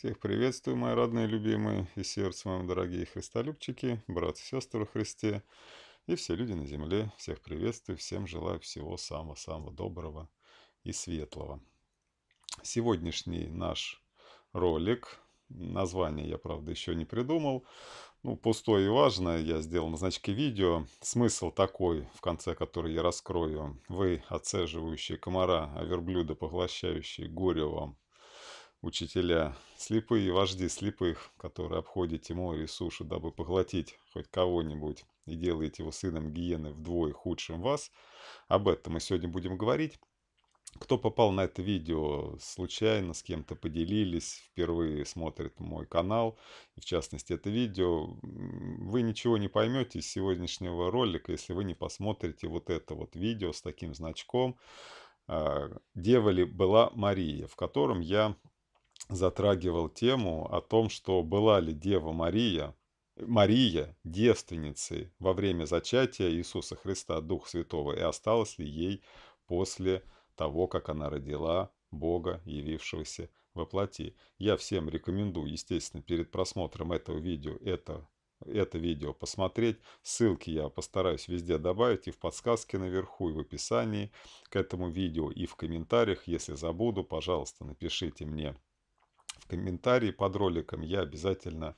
Всех приветствую, мои родные, любимые и сердце моим, дорогие христолюбчики, братья и сестры во Христе и все люди на земле. Всех приветствую, всем желаю всего самого-самого доброго и светлого. Сегодняшний наш ролик, название я, правда, еще не придумал, ну, пустое и важное, я сделал на значке видео. Смысл такой, в конце который я раскрою. Вы, отцеживающие комара, а верблюда поглощающие, горе вам, учителя, слепые вожди слепых, которые обходите море и сушу, дабы поглотить хоть кого-нибудь и делаете его сыном гиены вдвое худшим вас. Об этом мы сегодня будем говорить. Кто попал на это видео случайно, с кем-то поделились, впервые смотрит мой канал, в частности это видео, вы ничего не поймете из сегодняшнего ролика, если вы не посмотрите вот это вот видео с таким значком а, «Дева ли была Мария», в котором я затрагивал тему о том, что была ли Дева Мария, Мария девственницей во время зачатия Иисуса Христа Дух Святого и осталась ли ей после того, как она родила Бога, явившегося во плоти. Я всем рекомендую, естественно, перед просмотром этого видео это, это видео посмотреть. Ссылки я постараюсь везде добавить и в подсказке наверху, и в описании к этому видео, и в комментариях. Если забуду, пожалуйста, напишите мне в комментарии под роликом я обязательно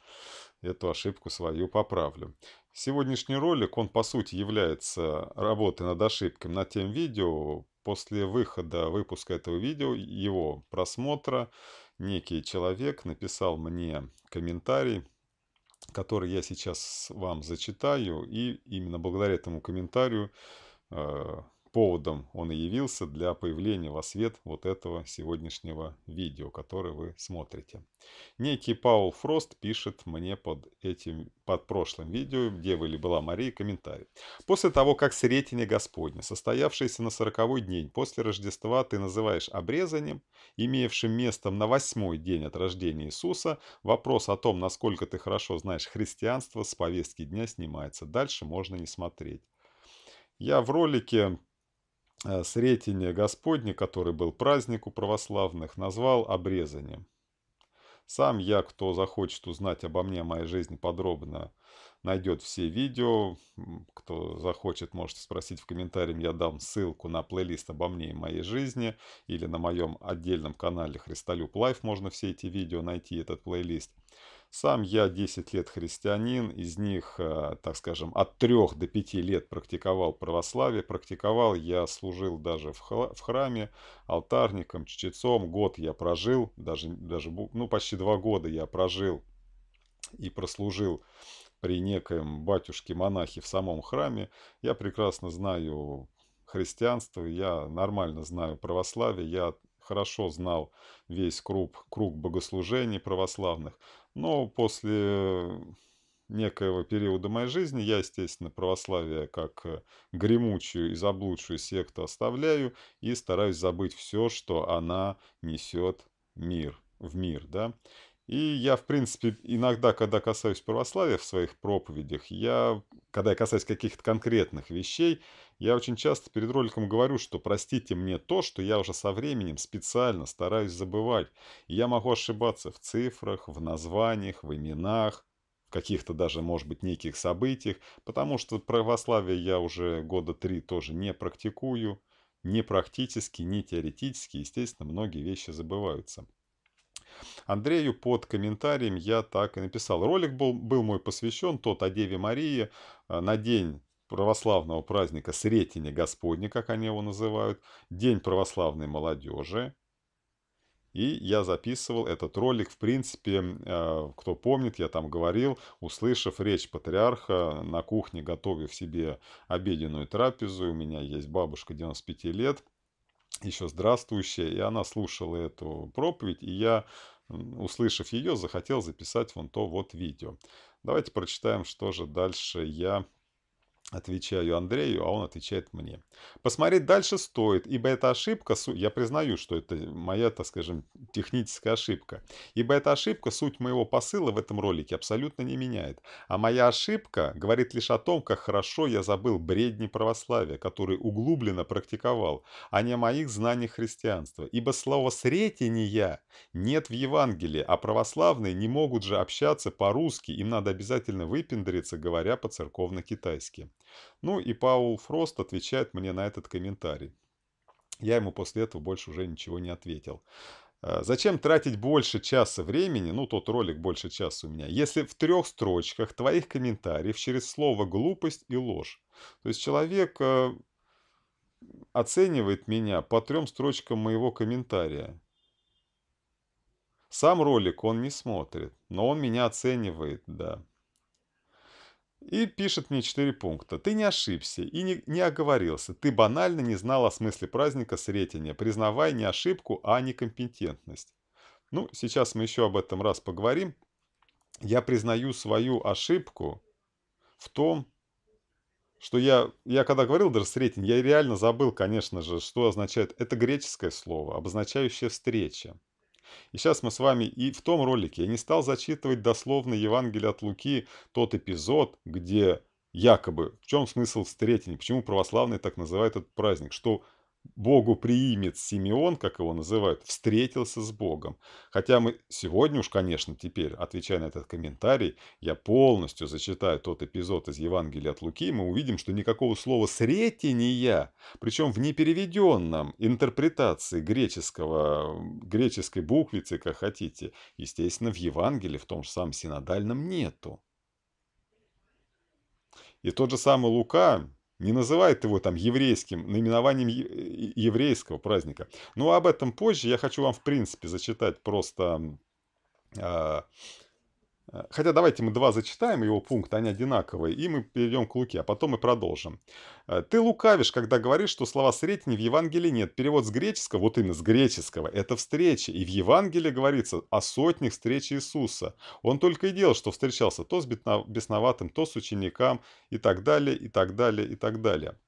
эту ошибку свою поправлю. Сегодняшний ролик, он по сути является работой над ошибками на тем видео. После выхода выпуска этого видео, его просмотра, некий человек написал мне комментарий, который я сейчас вам зачитаю. И именно благодаря этому комментарию э, поводом он и явился для появления во свет вот этого сегодняшнего видео, которое вы смотрите. Некий Паул Фрост пишет мне под, этим, под прошлым видео «Девы ли была Мария» комментарий. «После того, как Сретение Господне, состоявшееся на сороковой день после Рождества, ты называешь обрезанием, имевшим местом на восьмой день от рождения Иисуса, вопрос о том, насколько ты хорошо знаешь христианство, с повестки дня снимается. Дальше можно не смотреть». Я в ролике Э, Сретение Господне, который был праздник у православных, назвал обрезанием. Сам я, кто захочет узнать обо мне, моей жизни подробно, найдет все видео. Кто захочет, можете спросить в комментариях, я дам ссылку на плейлист обо мне и моей жизни. Или на моем отдельном канале Христолюб Лайф можно все эти видео найти, этот плейлист. Сам я 10 лет христианин, из них, э, так скажем, от 3 до 5 лет практиковал православие. Практиковал я, служил даже в храме, алтарником, чтецом. Год я прожил, даже, даже ну, почти два года я прожил и прослужил при некоем батюшке-монахе в самом храме. Я прекрасно знаю христианство, я нормально знаю православие, я хорошо знал весь круг, круг богослужений православных. Но после некоего периода моей жизни я, естественно, православие как э, гремучую и заблудшую секту оставляю и стараюсь забыть все, что она несет мир, в мир, да. И я, в принципе, иногда, когда касаюсь православия в своих проповедях, я, когда я касаюсь каких-то конкретных вещей, я очень часто перед роликом говорю, что простите мне то, что я уже со временем специально стараюсь забывать. я могу ошибаться в цифрах, в названиях, в именах, в каких-то даже, может быть, неких событиях, потому что православие я уже года три тоже не практикую. Не практически, не теоретически, естественно, многие вещи забываются. Андрею под комментарием я так и написал. Ролик был, был мой посвящен, тот о Деве Марии, э, на день православного праздника Сретения Господня, как они его называют, День православной молодежи. И я записывал этот ролик, в принципе, э, кто помнит, я там говорил, услышав речь патриарха, на кухне готовив себе обеденную трапезу, у меня есть бабушка 95 лет, еще здравствующая, и она слушала эту проповедь, и я, услышав ее, захотел записать вон то вот видео. Давайте прочитаем, что же дальше я Отвечаю Андрею, а он отвечает мне. Посмотреть дальше стоит, ибо эта ошибка, я признаю, что это моя, так скажем, техническая ошибка, ибо эта ошибка суть моего посыла в этом ролике абсолютно не меняет. А моя ошибка говорит лишь о том, как хорошо я забыл бредни православия, который углубленно практиковал, а не о моих знаниях христианства. Ибо слово «сретения» нет в Евангелии, а православные не могут же общаться по-русски, им надо обязательно выпендриться, говоря по-церковно-китайски. Ну и Паул Фрост отвечает мне на этот комментарий. Я ему после этого больше уже ничего не ответил. Э, Зачем тратить больше часа времени, ну тот ролик больше часа у меня, если в трех строчках твоих комментариев через слово «глупость» и «ложь». То есть человек э, оценивает меня по трем строчкам моего комментария. Сам ролик он не смотрит, но он меня оценивает, да. И пишет мне 4 пункта. Ты не ошибся и не, не оговорился. Ты банально не знал о смысле праздника Сретения. Признавай не ошибку, а некомпетентность. Ну, сейчас мы еще об этом раз поговорим. Я признаю свою ошибку в том, что я, я когда говорил даже Сретень, я реально забыл, конечно же, что означает. Это греческое слово, обозначающее встреча. И сейчас мы с вами и в том ролике я не стал зачитывать дословно Евангелие от Луки, тот эпизод, где якобы, в чем смысл в почему православные так называют этот праздник, что Богу приимец Симеон, как его называют, встретился с Богом. Хотя мы сегодня уж, конечно, теперь, отвечая на этот комментарий, я полностью зачитаю тот эпизод из Евангелия от Луки, мы увидим, что никакого слова «сретения», причем в непереведенном интерпретации греческого, греческой буквицы, как хотите, естественно, в Евангелии, в том же самом синодальном, нету. И тот же самый Лука, не называет его там еврейским, наименованием еврейского праздника. Ну, об этом позже я хочу вам в принципе зачитать просто а, Э, хотя давайте мы два зачитаем его пункта, они одинаковые, и мы перейдем к Луке, а потом мы продолжим. Э, «Ты лукавишь, когда говоришь, что слова «сретни» в Евангелии нет. Перевод с греческого, вот именно с греческого, это встреча, И в Евангелии говорится о сотнях встреч Иисуса. Он только и делал, что встречался то с бесноватым, то с ученикам и так далее, и так далее, и так далее».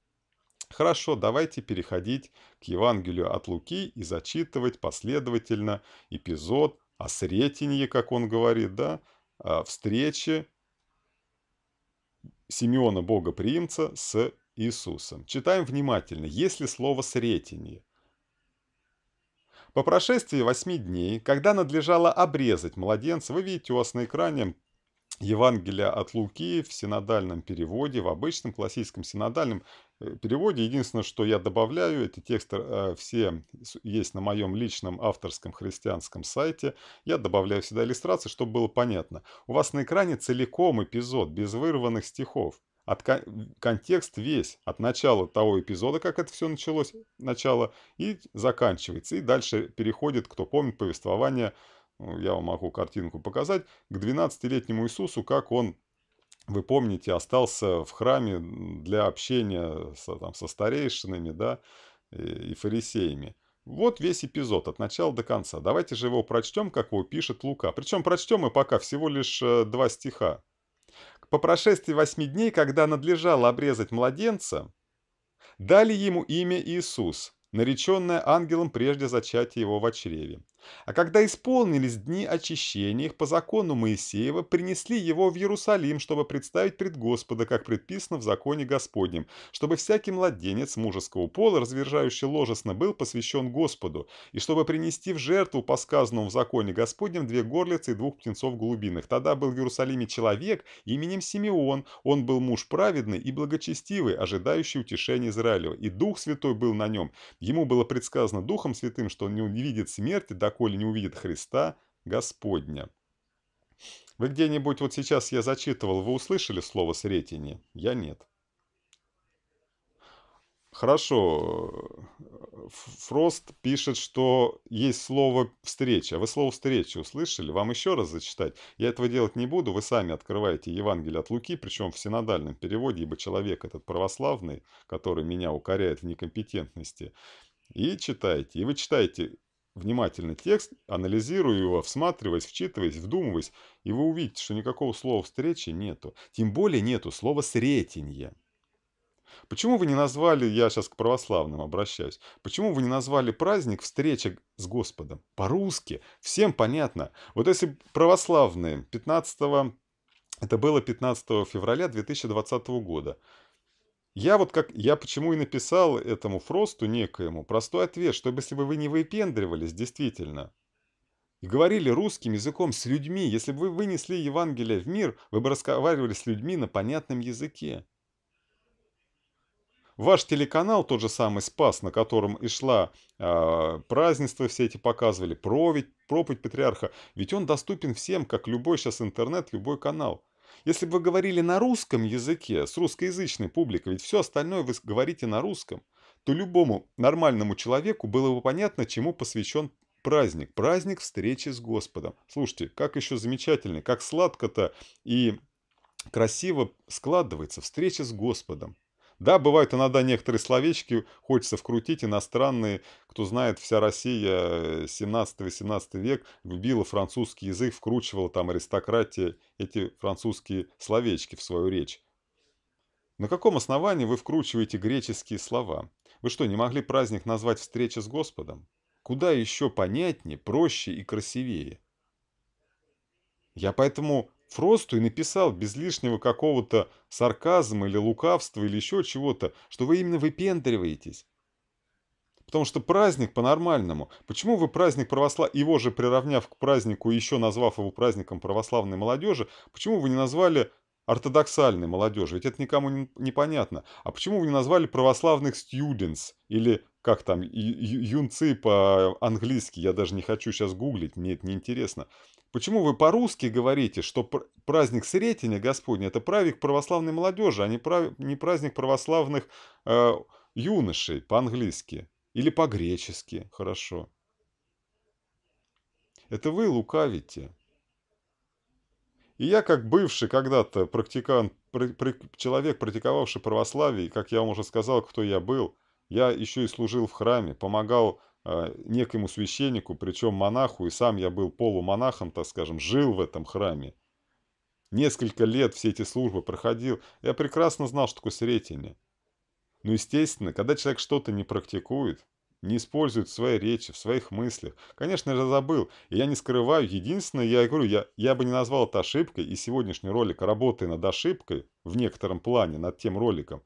Хорошо, давайте переходить к Евангелию от Луки и зачитывать последовательно эпизод о сретении, как он говорит, да, а, встречи Симеона Богоприимца с Иисусом. Читаем внимательно. Если слово «сретение», по прошествии восьми дней, когда надлежало обрезать младенца, вы видите у вас на экране Евангелия от Луки в синодальном переводе, в обычном классическом синодальном Э, переводе. Единственное, что я добавляю, эти тексты э, все есть на моем личном авторском христианском сайте. Я добавляю всегда иллюстрации, чтобы было понятно. У вас на экране целиком эпизод, без вырванных стихов. От кон контекст весь, от начала того эпизода, как это все началось, начало, и заканчивается. И дальше переходит, кто помнит повествование, ну, я вам могу картинку показать, к 12-летнему Иисусу, как он вы помните, остался в храме для общения со, там, со старейшинами да, и фарисеями. Вот весь эпизод от начала до конца. Давайте же его прочтем, как его пишет Лука. Причем прочтем мы пока всего лишь э, два стиха. По прошествии восьми дней, когда надлежало обрезать младенца, дали ему имя Иисус, нареченное ангелом прежде зачатия его в чреве. А когда исполнились дни очищения, их по закону Моисеева принесли его в Иерусалим, чтобы представить пред Господа, как предписано в законе Господнем, чтобы всякий младенец мужеского пола, развержающий ложесно, был посвящен Господу, и чтобы принести в жертву по сказанному в законе Господнем две горлицы и двух птенцов голубиных. Тогда был в Иерусалиме человек именем Симеон, он был муж праведный и благочестивый, ожидающий утешения Израилева, и Дух Святой был на нем. Ему было предсказано Духом Святым, что он не увидит смерти, до доколе не увидит Христа Господня. Вы где-нибудь вот сейчас я зачитывал, вы услышали слово «сретение»? Я нет. Хорошо. Фрост пишет, что есть слово «встреча». Вы слово «встреча» услышали? Вам еще раз зачитать? Я этого делать не буду. Вы сами открываете Евангелие от Луки, причем в синодальном переводе, ибо человек этот православный, который меня укоряет в некомпетентности, и читаете. И вы читаете внимательно текст, анализируя его, всматриваясь, вчитываясь, вдумываясь, и вы увидите, что никакого слова «встречи» нету. Тем более нету слова «сретенье». Почему вы не назвали, я сейчас к православным обращаюсь, почему вы не назвали праздник встреча с Господом? По-русски, всем понятно. Вот если православные 15 это было 15 февраля 2020 года. Я вот как, я почему и написал этому Фросту некоему простой ответ, чтобы если бы вы не выпендривались, действительно, и говорили русским языком с людьми, если бы вы вынесли Евангелие в мир, вы бы разговаривали с людьми на понятном языке. Ваш телеканал, тот же самый «Спас», на котором и шла э, а, празднество, все эти показывали, проповедь, проповедь патриарха, ведь он доступен всем, как любой сейчас интернет, любой канал. Если бы вы говорили на русском языке, с русскоязычной публикой, ведь все остальное вы говорите на русском, то любому нормальному человеку было бы понятно, чему посвящен праздник. Праздник встречи с Господом. Слушайте, как еще замечательный, как сладко-то и красиво складывается встреча с Господом. Да, бывает иногда некоторые словечки хочется вкрутить иностранные. Кто знает, вся Россия 17-18 э, век любила французский язык, вкручивала там аристократия эти французские словечки в свою речь. На каком основании вы вкручиваете греческие слова? Вы что, не могли праздник назвать «встреча с Господом»? Куда еще понятнее, проще и красивее? Я поэтому Фросту и написал без лишнего какого-то сарказма или лукавства или еще чего-то, что вы именно выпендриваетесь. Потому что праздник по-нормальному. Почему вы праздник православия, его же приравняв к празднику, еще назвав его праздником православной молодежи, почему вы не назвали ортодоксальной молодежи? Ведь это никому не, не понятно. А почему вы не назвали православных students или как там, юнцы по-английски, я даже не хочу сейчас гуглить, мне это неинтересно. интересно. Почему вы по-русски говорите, что праздник Сретения Господня – это праздник православной молодежи, а не, праздник православных э, юношей по-английски? Или по-гречески? Хорошо. Это вы лукавите. И я, как бывший когда-то практикант, пр пр человек, практиковавший православие, как я вам уже сказал, кто я был, я еще и служил в храме, помогал а, некому священнику, причем монаху, и сам я был полумонахом, так скажем, жил в этом храме. Несколько лет все эти службы проходил, я прекрасно знал, что такое сретение. Но, естественно, когда человек что-то не практикует, не использует в своей речи, в своих мыслях. Конечно, же, забыл, и я не скрываю. Единственное, я говорю, я, я бы не назвал это ошибкой, и сегодняшний ролик, работая над ошибкой, в некотором плане, над тем роликом,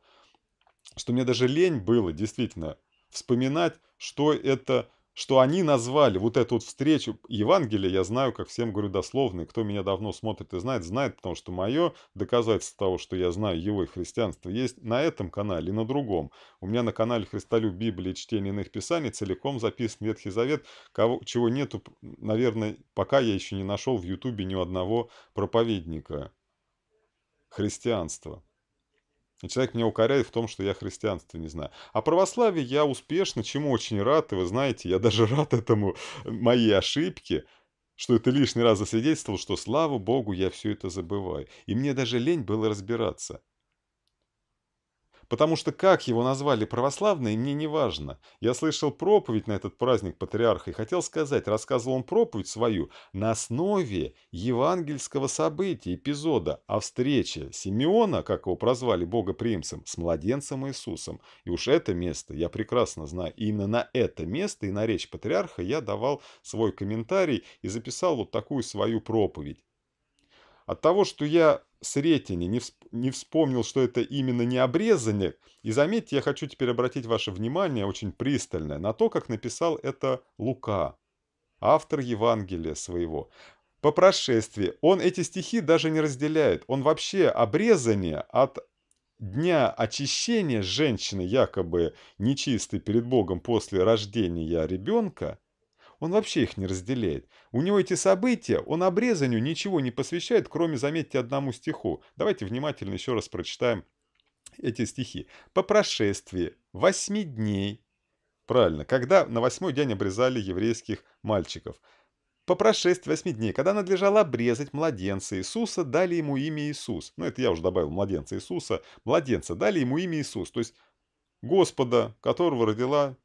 что мне даже лень было, действительно, вспоминать, что это, что они назвали вот эту вот встречу. Евангелия. я знаю, как всем говорю дословно, и кто меня давно смотрит и знает, знает, потому что мое доказательство того, что я знаю его и христианство, есть на этом канале и на другом. У меня на канале «Христолюб. Библии. Чтение иных писаний» целиком записан Ветхий Завет, кого, чего нету, наверное, пока я еще не нашел в Ютубе ни у одного проповедника христианства. И человек меня укоряет в том, что я христианство не знаю. А православие я успешно, чему очень рад, и вы знаете, я даже рад этому, моей ошибке, что это лишний раз засвидетельствовал, что, слава богу, я все это забываю. И мне даже лень было разбираться. Потому что как его назвали православные, мне не важно. Я слышал проповедь на этот праздник патриарха и хотел сказать, рассказывал он проповедь свою на основе евангельского события, эпизода о встрече Симеона, как его прозвали богоприимцем, с младенцем Иисусом. И уж это место я прекрасно знаю. И именно на это место и на речь патриарха я давал свой комментарий и записал вот такую свою проповедь. От того, что я Сретени не, всп не вспомнил, что это именно не обрезанник, и заметьте, я хочу теперь обратить ваше внимание очень пристальное на то, как написал это Лука, автор Евангелия своего. По прошествии он эти стихи даже не разделяет. Он вообще обрезание от дня очищения женщины, якобы нечистой перед Богом после рождения ребенка, он вообще их не разделяет. У него эти события, он обрезанию ничего не посвящает, кроме, заметьте, одному стиху. Давайте внимательно еще раз прочитаем эти стихи. «По прошествии восьми дней». Правильно, когда на восьмой день обрезали еврейских мальчиков. По прошествии восьми дней, когда надлежало обрезать младенца Иисуса, дали ему имя Иисус. Ну, это я уже добавил, младенца Иисуса. Младенца дали ему имя Иисус. То есть Господа, которого родила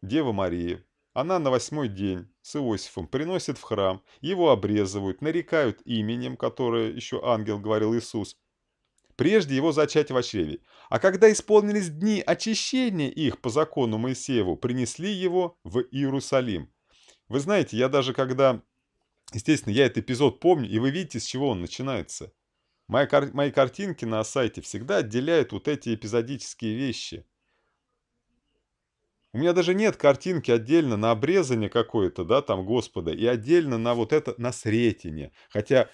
Дева Мария, она на восьмой день с Иосифом приносит в храм, его обрезывают, нарекают именем, которое еще ангел говорил Иисус, прежде его зачать в чреве. А когда исполнились дни очищения их по закону Моисееву, принесли его в Иерусалим. Вы знаете, я даже когда... Естественно, я этот эпизод помню, и вы видите, с чего он начинается. Мои, кар... Мои картинки на сайте всегда отделяют вот эти эпизодические вещи. У меня даже нет картинки отдельно на обрезание какое-то, да, там, Господа, и отдельно на вот это, на сретение. Хотя,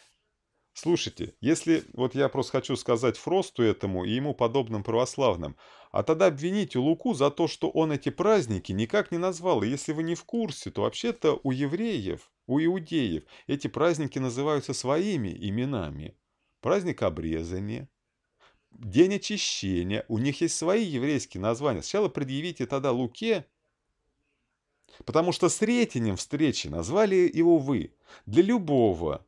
слушайте, если, вот я просто хочу сказать Фросту этому и ему подобным православным, а тогда обвините Луку за то, что он эти праздники никак не назвал. И если вы не в курсе, то вообще-то у евреев, у иудеев эти праздники называются своими именами. Праздник обрезания, День очищения. У них есть свои еврейские названия. Сначала предъявите тогда Луке, потому что с ретенем встречи назвали его вы. Для любого.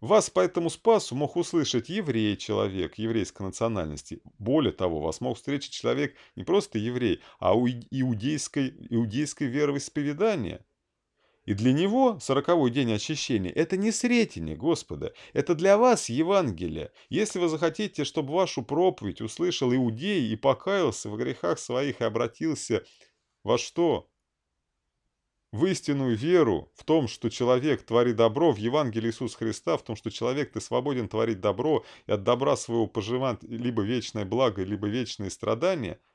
Вас по этому спасу мог услышать еврей человек еврейской национальности. Более того, вас мог встретить человек не просто еврей, а иудейской, иудейской вероисповедания – и для него сороковой день очищения – это не сретение Господа, это для вас Евангелие. Если вы захотите, чтобы вашу проповедь услышал иудей и покаялся в грехах своих и обратился во что? в истинную веру в том, что человек творит добро, в Евангелии Иисуса Христа, в том, что человек ты свободен творить добро и от добра своего поживать либо вечное благо, либо вечные страдания –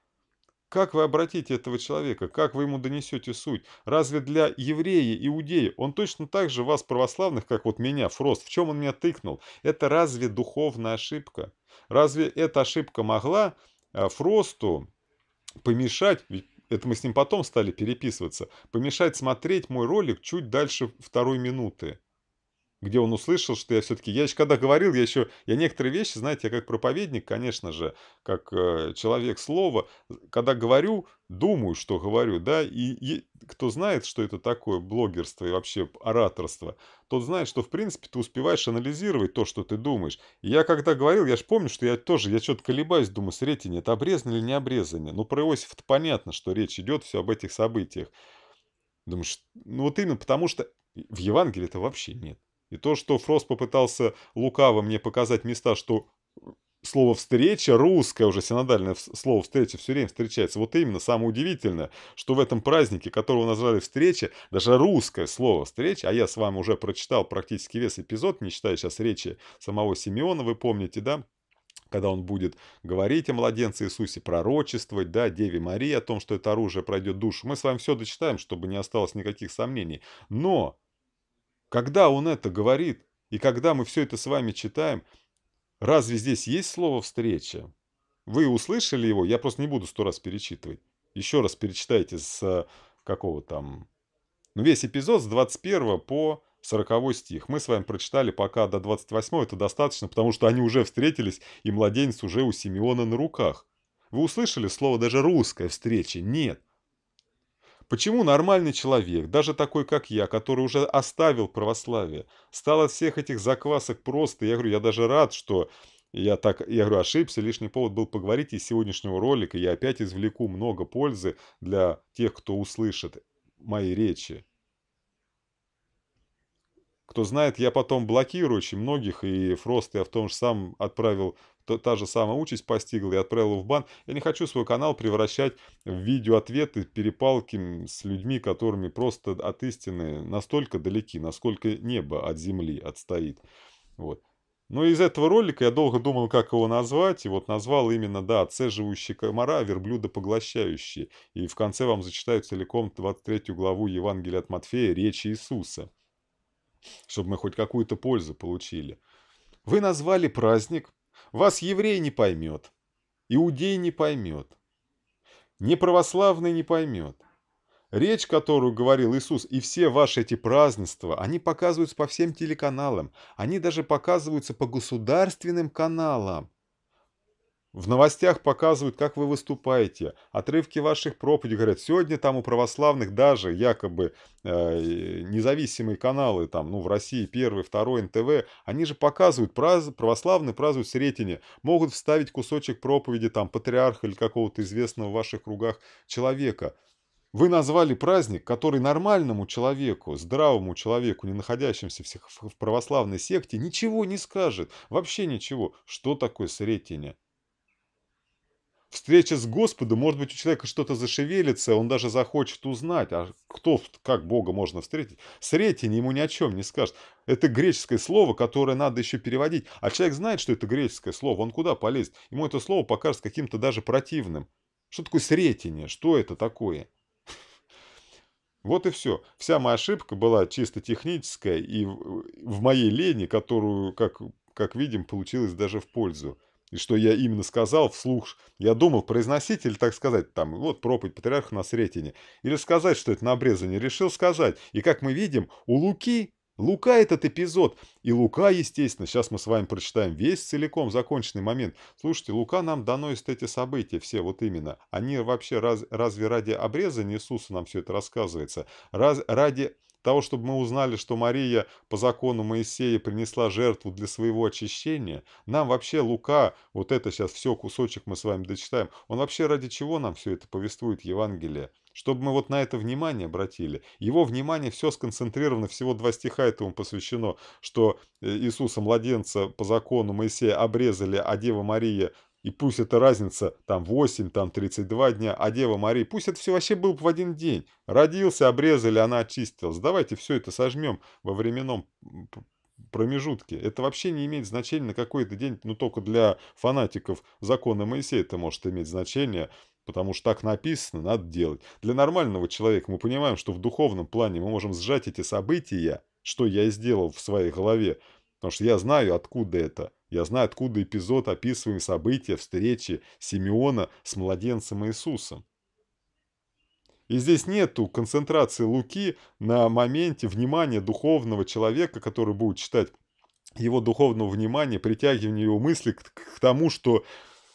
как вы обратите этого человека? Как вы ему донесете суть? Разве для еврея, иудея, он точно так же вас, православных, как вот меня, Фрост, в чем он меня тыкнул? Это разве духовная ошибка? Разве эта ошибка могла э, Фросту помешать, ведь это мы с ним потом стали переписываться, помешать смотреть мой ролик чуть дальше второй минуты где он услышал, что я все-таки... Я еще когда говорил, я еще... Я некоторые вещи, знаете, я как проповедник, конечно же, как э, человек слова, когда говорю, думаю, что говорю, да, и, и кто знает, что это такое блогерство и вообще ораторство, тот знает, что, в принципе, ты успеваешь анализировать то, что ты думаешь. И я когда говорил, я же помню, что я тоже, я что-то колебаюсь, думаю, Сретение, это обрезано или не обрезано? Ну, про Иосифа-то понятно, что речь идет все об этих событиях. Думаешь, ну вот именно потому что в Евангелии это вообще нет. И то, что Фрост попытался лукаво мне показать места, что э, слово «встреча» русское уже синодальное слово «встреча» все время встречается. Вот именно самое удивительное, что в этом празднике, которого назвали «встреча», даже русское слово «встреча», а я с вами уже прочитал практически весь эпизод, не считая сейчас речи самого Симеона, вы помните, да? когда он будет говорить о младенце Иисусе, пророчествовать, да, Деве Марии о том, что это оружие пройдет душу. Мы с вами все дочитаем, чтобы не осталось никаких сомнений. Но когда он это говорит, и когда мы все это с вами читаем, разве здесь есть слово «встреча»? Вы услышали его, я просто не буду сто раз перечитывать. Еще раз перечитайте с э, какого там... Ну, весь эпизод с 21 по 40 стих. Мы с вами прочитали пока до 28, это достаточно, потому что они уже встретились, и младенец уже у Симеона на руках. Вы услышали слово даже «русская встреча»? Нет. Почему нормальный человек, даже такой, как я, который уже оставил православие, стал от всех этих заквасок просто, я говорю, я даже рад, что я так, я говорю, ошибся, лишний повод был поговорить из сегодняшнего ролика, я опять извлеку много пользы для тех, кто услышит мои речи. Кто знает, я потом блокирую очень многих, и Фрост я в том же сам отправил то та же самая участь постигла и отправила в бан. Я не хочу свой канал превращать в видеоответы, перепалки с людьми, которыми просто от истины настолько далеки, насколько небо от земли отстоит. Вот. Но из этого ролика я долго думал, как его назвать, и вот назвал именно, да, «Отцеживающие комара, верблюда поглощающие». И в конце вам зачитаю целиком 23 главу Евангелия от Матфея «Речи Иисуса», чтобы мы хоть какую-то пользу получили. Вы назвали праздник, вас еврей не поймет, иудей не поймет, неправославный не поймет. Речь, которую говорил Иисус, и все ваши эти празднества, они показываются по всем телеканалам, они даже показываются по государственным каналам. В новостях показывают, как вы выступаете, отрывки ваших проповедей. Говорят, сегодня там у православных даже якобы э, независимые каналы, там, ну, в России первый, второй, НТВ, они же показывают, праз... православные празднуют Сретение, могут вставить кусочек проповеди там патриарха или какого-то известного в ваших кругах человека. Вы назвали праздник, который нормальному человеку, здравому человеку, не находящемуся в православной секте, ничего не скажет, вообще ничего. Что такое Сретение? Встреча с Господом, может быть, у человека что-то зашевелится, он даже захочет узнать, а кто, как Бога можно встретить. Сретение ему ни о чем не скажет. Это греческое слово, которое надо еще переводить. А человек знает, что это греческое слово, он куда полезет? Ему это слово покажется каким-то даже противным. Что такое сретение? Что это такое? Вот и все. Вся моя ошибка была чисто техническая и в моей лени, которую, как, как видим, получилось даже в пользу и что я именно сказал вслух. Я думал, произносить или так сказать, там, вот проповедь патриарха на Сретине, или сказать, что это на обрезание. Решил сказать. И как мы видим, у Луки Лука этот эпизод. И Лука, естественно, сейчас мы с вами прочитаем весь целиком законченный момент. Слушайте, Лука нам доносит эти события все вот именно. Они вообще раз, разве ради обрезания Иисуса нам все это рассказывается? Раз, ради того, чтобы мы узнали, что Мария по закону Моисея принесла жертву для своего очищения, нам вообще Лука, вот это сейчас все кусочек мы с вами дочитаем, он вообще ради чего нам все это повествует Евангелие? Чтобы мы вот на это внимание обратили. Его внимание все сконцентрировано, всего два стиха этому посвящено, что э, Иисуса младенца по закону Моисея обрезали, а Дева Мария и пусть эта разница там 8, там 32 дня, а Дева Мария, пусть это все вообще был в один день. Родился, обрезали, она очистилась. Давайте все это сожмем во временном промежутке. Это вообще не имеет значения на какой-то день, ну только для фанатиков закона Моисея это может иметь значение, потому что так написано, надо делать. Для нормального человека мы понимаем, что в духовном плане мы можем сжать эти события, что я и сделал в своей голове, Потому что я знаю, откуда это. Я знаю, откуда эпизод, описываем события встречи Симеона с младенцем Иисусом. И здесь нету концентрации Луки на моменте внимания духовного человека, который будет читать его духовного внимания, притягивания его мысли к, к тому, что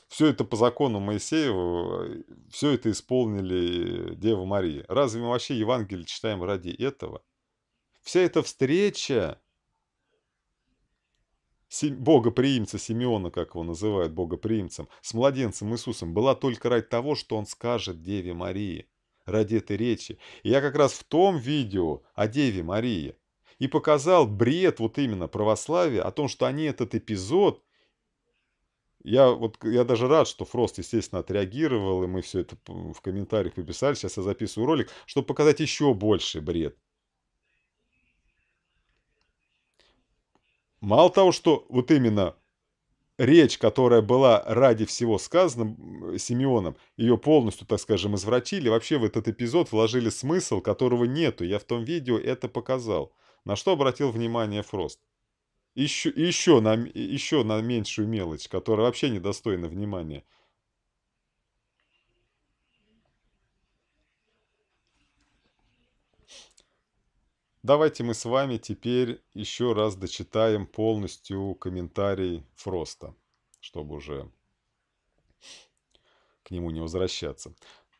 все это по закону Моисеева, э, все это исполнили Дева Мария. Разве мы вообще Евангелие читаем ради этого? Вся эта встреча богоприимца Симеона, как его называют богоприимцем, с младенцем Иисусом была только ради того, что он скажет Деве Марии, ради этой речи. И я как раз в том видео о Деве Марии и показал бред вот именно православия о том, что они этот эпизод я, вот, я даже рад, что Фрост, естественно, отреагировал, и мы все это в комментариях пописали. Сейчас я записываю ролик, чтобы показать еще больше бред. Мало того, что вот именно речь, которая была ради всего сказана Симеоном, ее полностью, так скажем, извратили, вообще в этот эпизод вложили смысл, которого нету. Я в том видео это показал. На что обратил внимание Фрост. Еще, еще, на, еще на меньшую мелочь, которая вообще недостойна внимания – Давайте мы с вами теперь еще раз дочитаем полностью комментарий Фроста, чтобы уже к нему не возвращаться.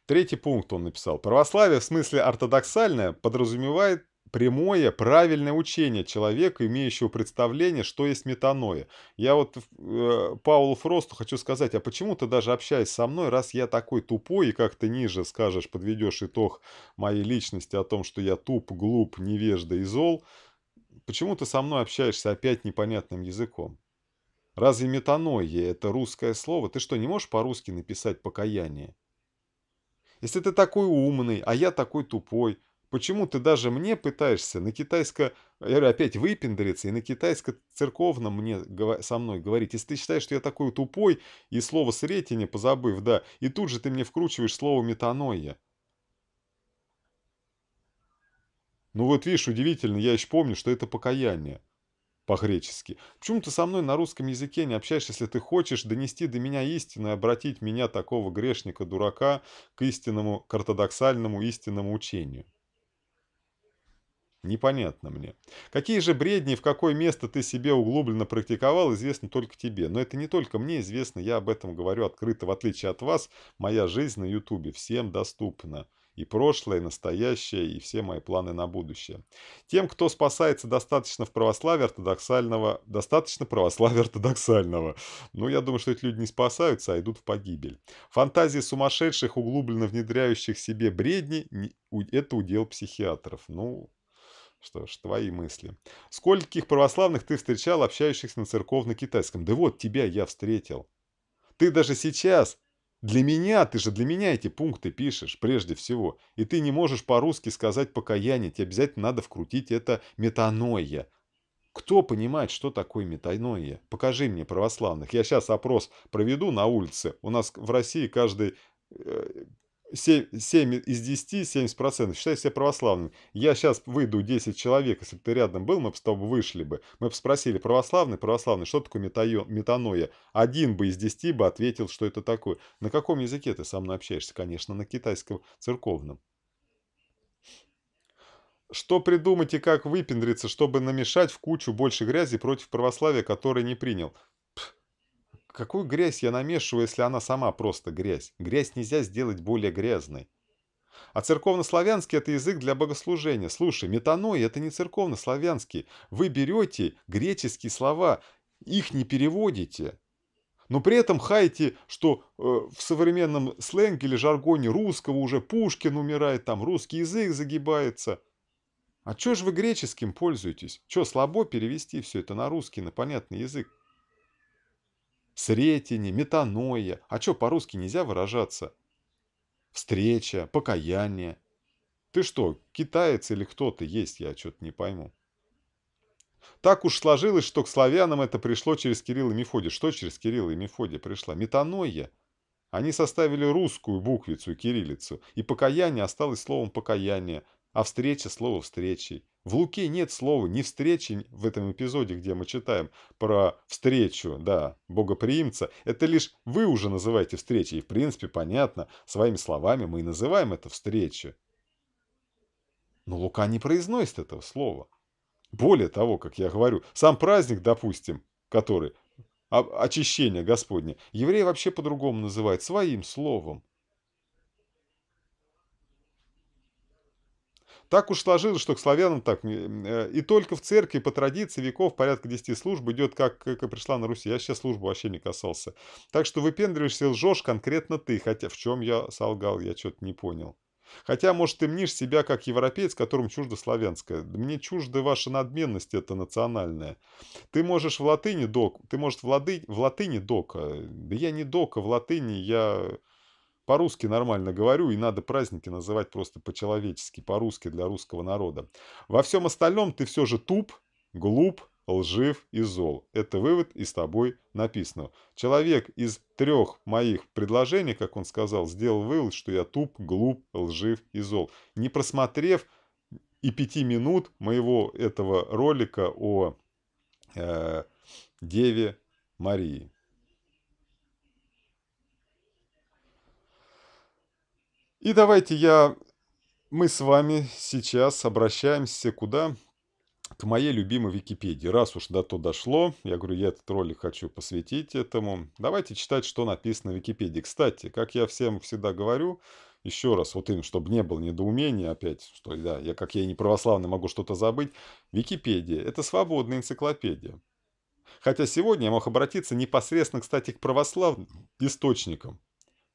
Третий пункт он написал. Православие в смысле ортодоксальное подразумевает прямое, правильное учение человека, имеющего представление, что есть метаноя. Я вот э, Паулу Фросту хочу сказать, а почему ты даже общаясь со мной, раз я такой тупой, и как ты ниже скажешь, подведешь итог моей личности о том, что я туп, глуп, невежда и зол, почему ты со мной общаешься опять непонятным языком? Разве метаноя – это русское слово? Ты что, не можешь по-русски написать покаяние? Если ты такой умный, а я такой тупой – Почему ты даже мне пытаешься на китайско... Я говорю, опять выпендриться и на китайско-церковном мне со мной говорить. Если ты считаешь, что я такой тупой, и слово «сретение» позабыв, да, и тут же ты мне вкручиваешь слово «метаноя». Ну вот видишь, удивительно, я еще помню, что это покаяние по-гречески. Почему ты со мной на русском языке не общаешься, если ты хочешь донести до меня истину и обратить меня, такого грешника-дурака, к истинному, к ортодоксальному истинному учению? Непонятно мне. Какие же бредни, в какое место ты себе углубленно практиковал, известно только тебе. Но это не только мне известно, я об этом говорю открыто. В отличие от вас, моя жизнь на ютубе всем доступна. И прошлое, и настоящее, и все мои планы на будущее. Тем, кто спасается достаточно в православии ортодоксального, достаточно православия ортодоксального. но ну, я думаю, что эти люди не спасаются, а идут в погибель. Фантазии сумасшедших, углубленно внедряющих себе бредни, это удел психиатров. Ну, что ж, твои мысли. Скольких православных ты встречал, общающихся на церковно-китайском? Да вот, тебя я встретил. Ты даже сейчас, для меня, ты же для меня эти пункты пишешь, прежде всего. И ты не можешь по-русски сказать покаяние, тебе обязательно надо вкрутить это метаноя. Кто понимает, что такое метаноя? Покажи мне православных. Я сейчас опрос проведу на улице. У нас в России каждый э, 7, 7 из 10, 70%, считай себя православным. Я сейчас выйду 10 человек, если бы ты рядом был, мы бы с тобой вышли бы. Мы бы спросили, православный, православный, что такое метайо, метаноя? Один бы из 10 бы ответил, что это такое. На каком языке ты со мной общаешься? Конечно, на китайском церковном. Что придумать и как выпендриться, чтобы намешать в кучу больше грязи против православия, который не принял? Какую грязь я намешиваю, если она сама просто грязь? Грязь нельзя сделать более грязной. А церковнославянский – это язык для богослужения. Слушай, метаной – это не церковнославянский. Вы берете греческие слова, их не переводите. Но при этом хайте, что э, в современном сленге или жаргоне русского уже Пушкин умирает, там русский язык загибается. А чё ж вы греческим пользуетесь? Чё, слабо перевести все это на русский, на понятный язык? сретение, метаноя. А чё, по-русски нельзя выражаться? Встреча, покаяние. Ты что, китаец или кто то есть, я что-то не пойму. Так уж сложилось, что к славянам это пришло через Кирилла и Мефодия. Что через Кирилла и Мефодия пришла? Метаноя. Они составили русскую буквицу, кириллицу, и покаяние осталось словом «покаяние», а встреча — слово «встречей». В Луке нет слова «не встречи» в этом эпизоде, где мы читаем про встречу, да, богоприимца. Это лишь вы уже называете встречей, и в принципе понятно, своими словами мы и называем это встречу. Но Лука не произносит этого слова. Более того, как я говорю, сам праздник, допустим, который а, очищение Господне, евреи вообще по-другому называют, своим словом. Так уж сложилось, что к славянам так. Э, и только в церкви по традиции веков порядка 10 служб идет, как, как пришла на Руси. Я сейчас службу вообще не касался. Так что выпендриваешься и лжешь конкретно ты. Хотя в чем я солгал, я что-то не понял. Хотя, может, ты мнишь себя как европеец, которому чуждо славянское. Мне чужда ваша надменность это национальная. Ты можешь в латыни док, ты можешь в, лады, в латыни дока. Да я не дока, в латыни я по-русски нормально говорю, и надо праздники называть просто по-человечески, по-русски для русского народа. Во всем остальном ты все же туп, глуп, лжив и зол. Это вывод и с тобой написано. Человек из трех моих предложений, как он сказал, сделал вывод, что я туп, глуп, лжив и зол. Не просмотрев и пяти минут моего этого ролика о э, Деве Марии. И давайте я... Мы с вами сейчас обращаемся куда? К моей любимой Википедии. Раз уж до то дошло, я говорю, я этот ролик хочу посвятить этому. Давайте читать, что написано в Википедии. Кстати, как я всем всегда говорю, еще раз, вот им, чтобы не было недоумения опять, что да, я как я и не православный могу что-то забыть. Википедия – это свободная энциклопедия. Хотя сегодня я мог обратиться непосредственно, кстати, к православным источникам.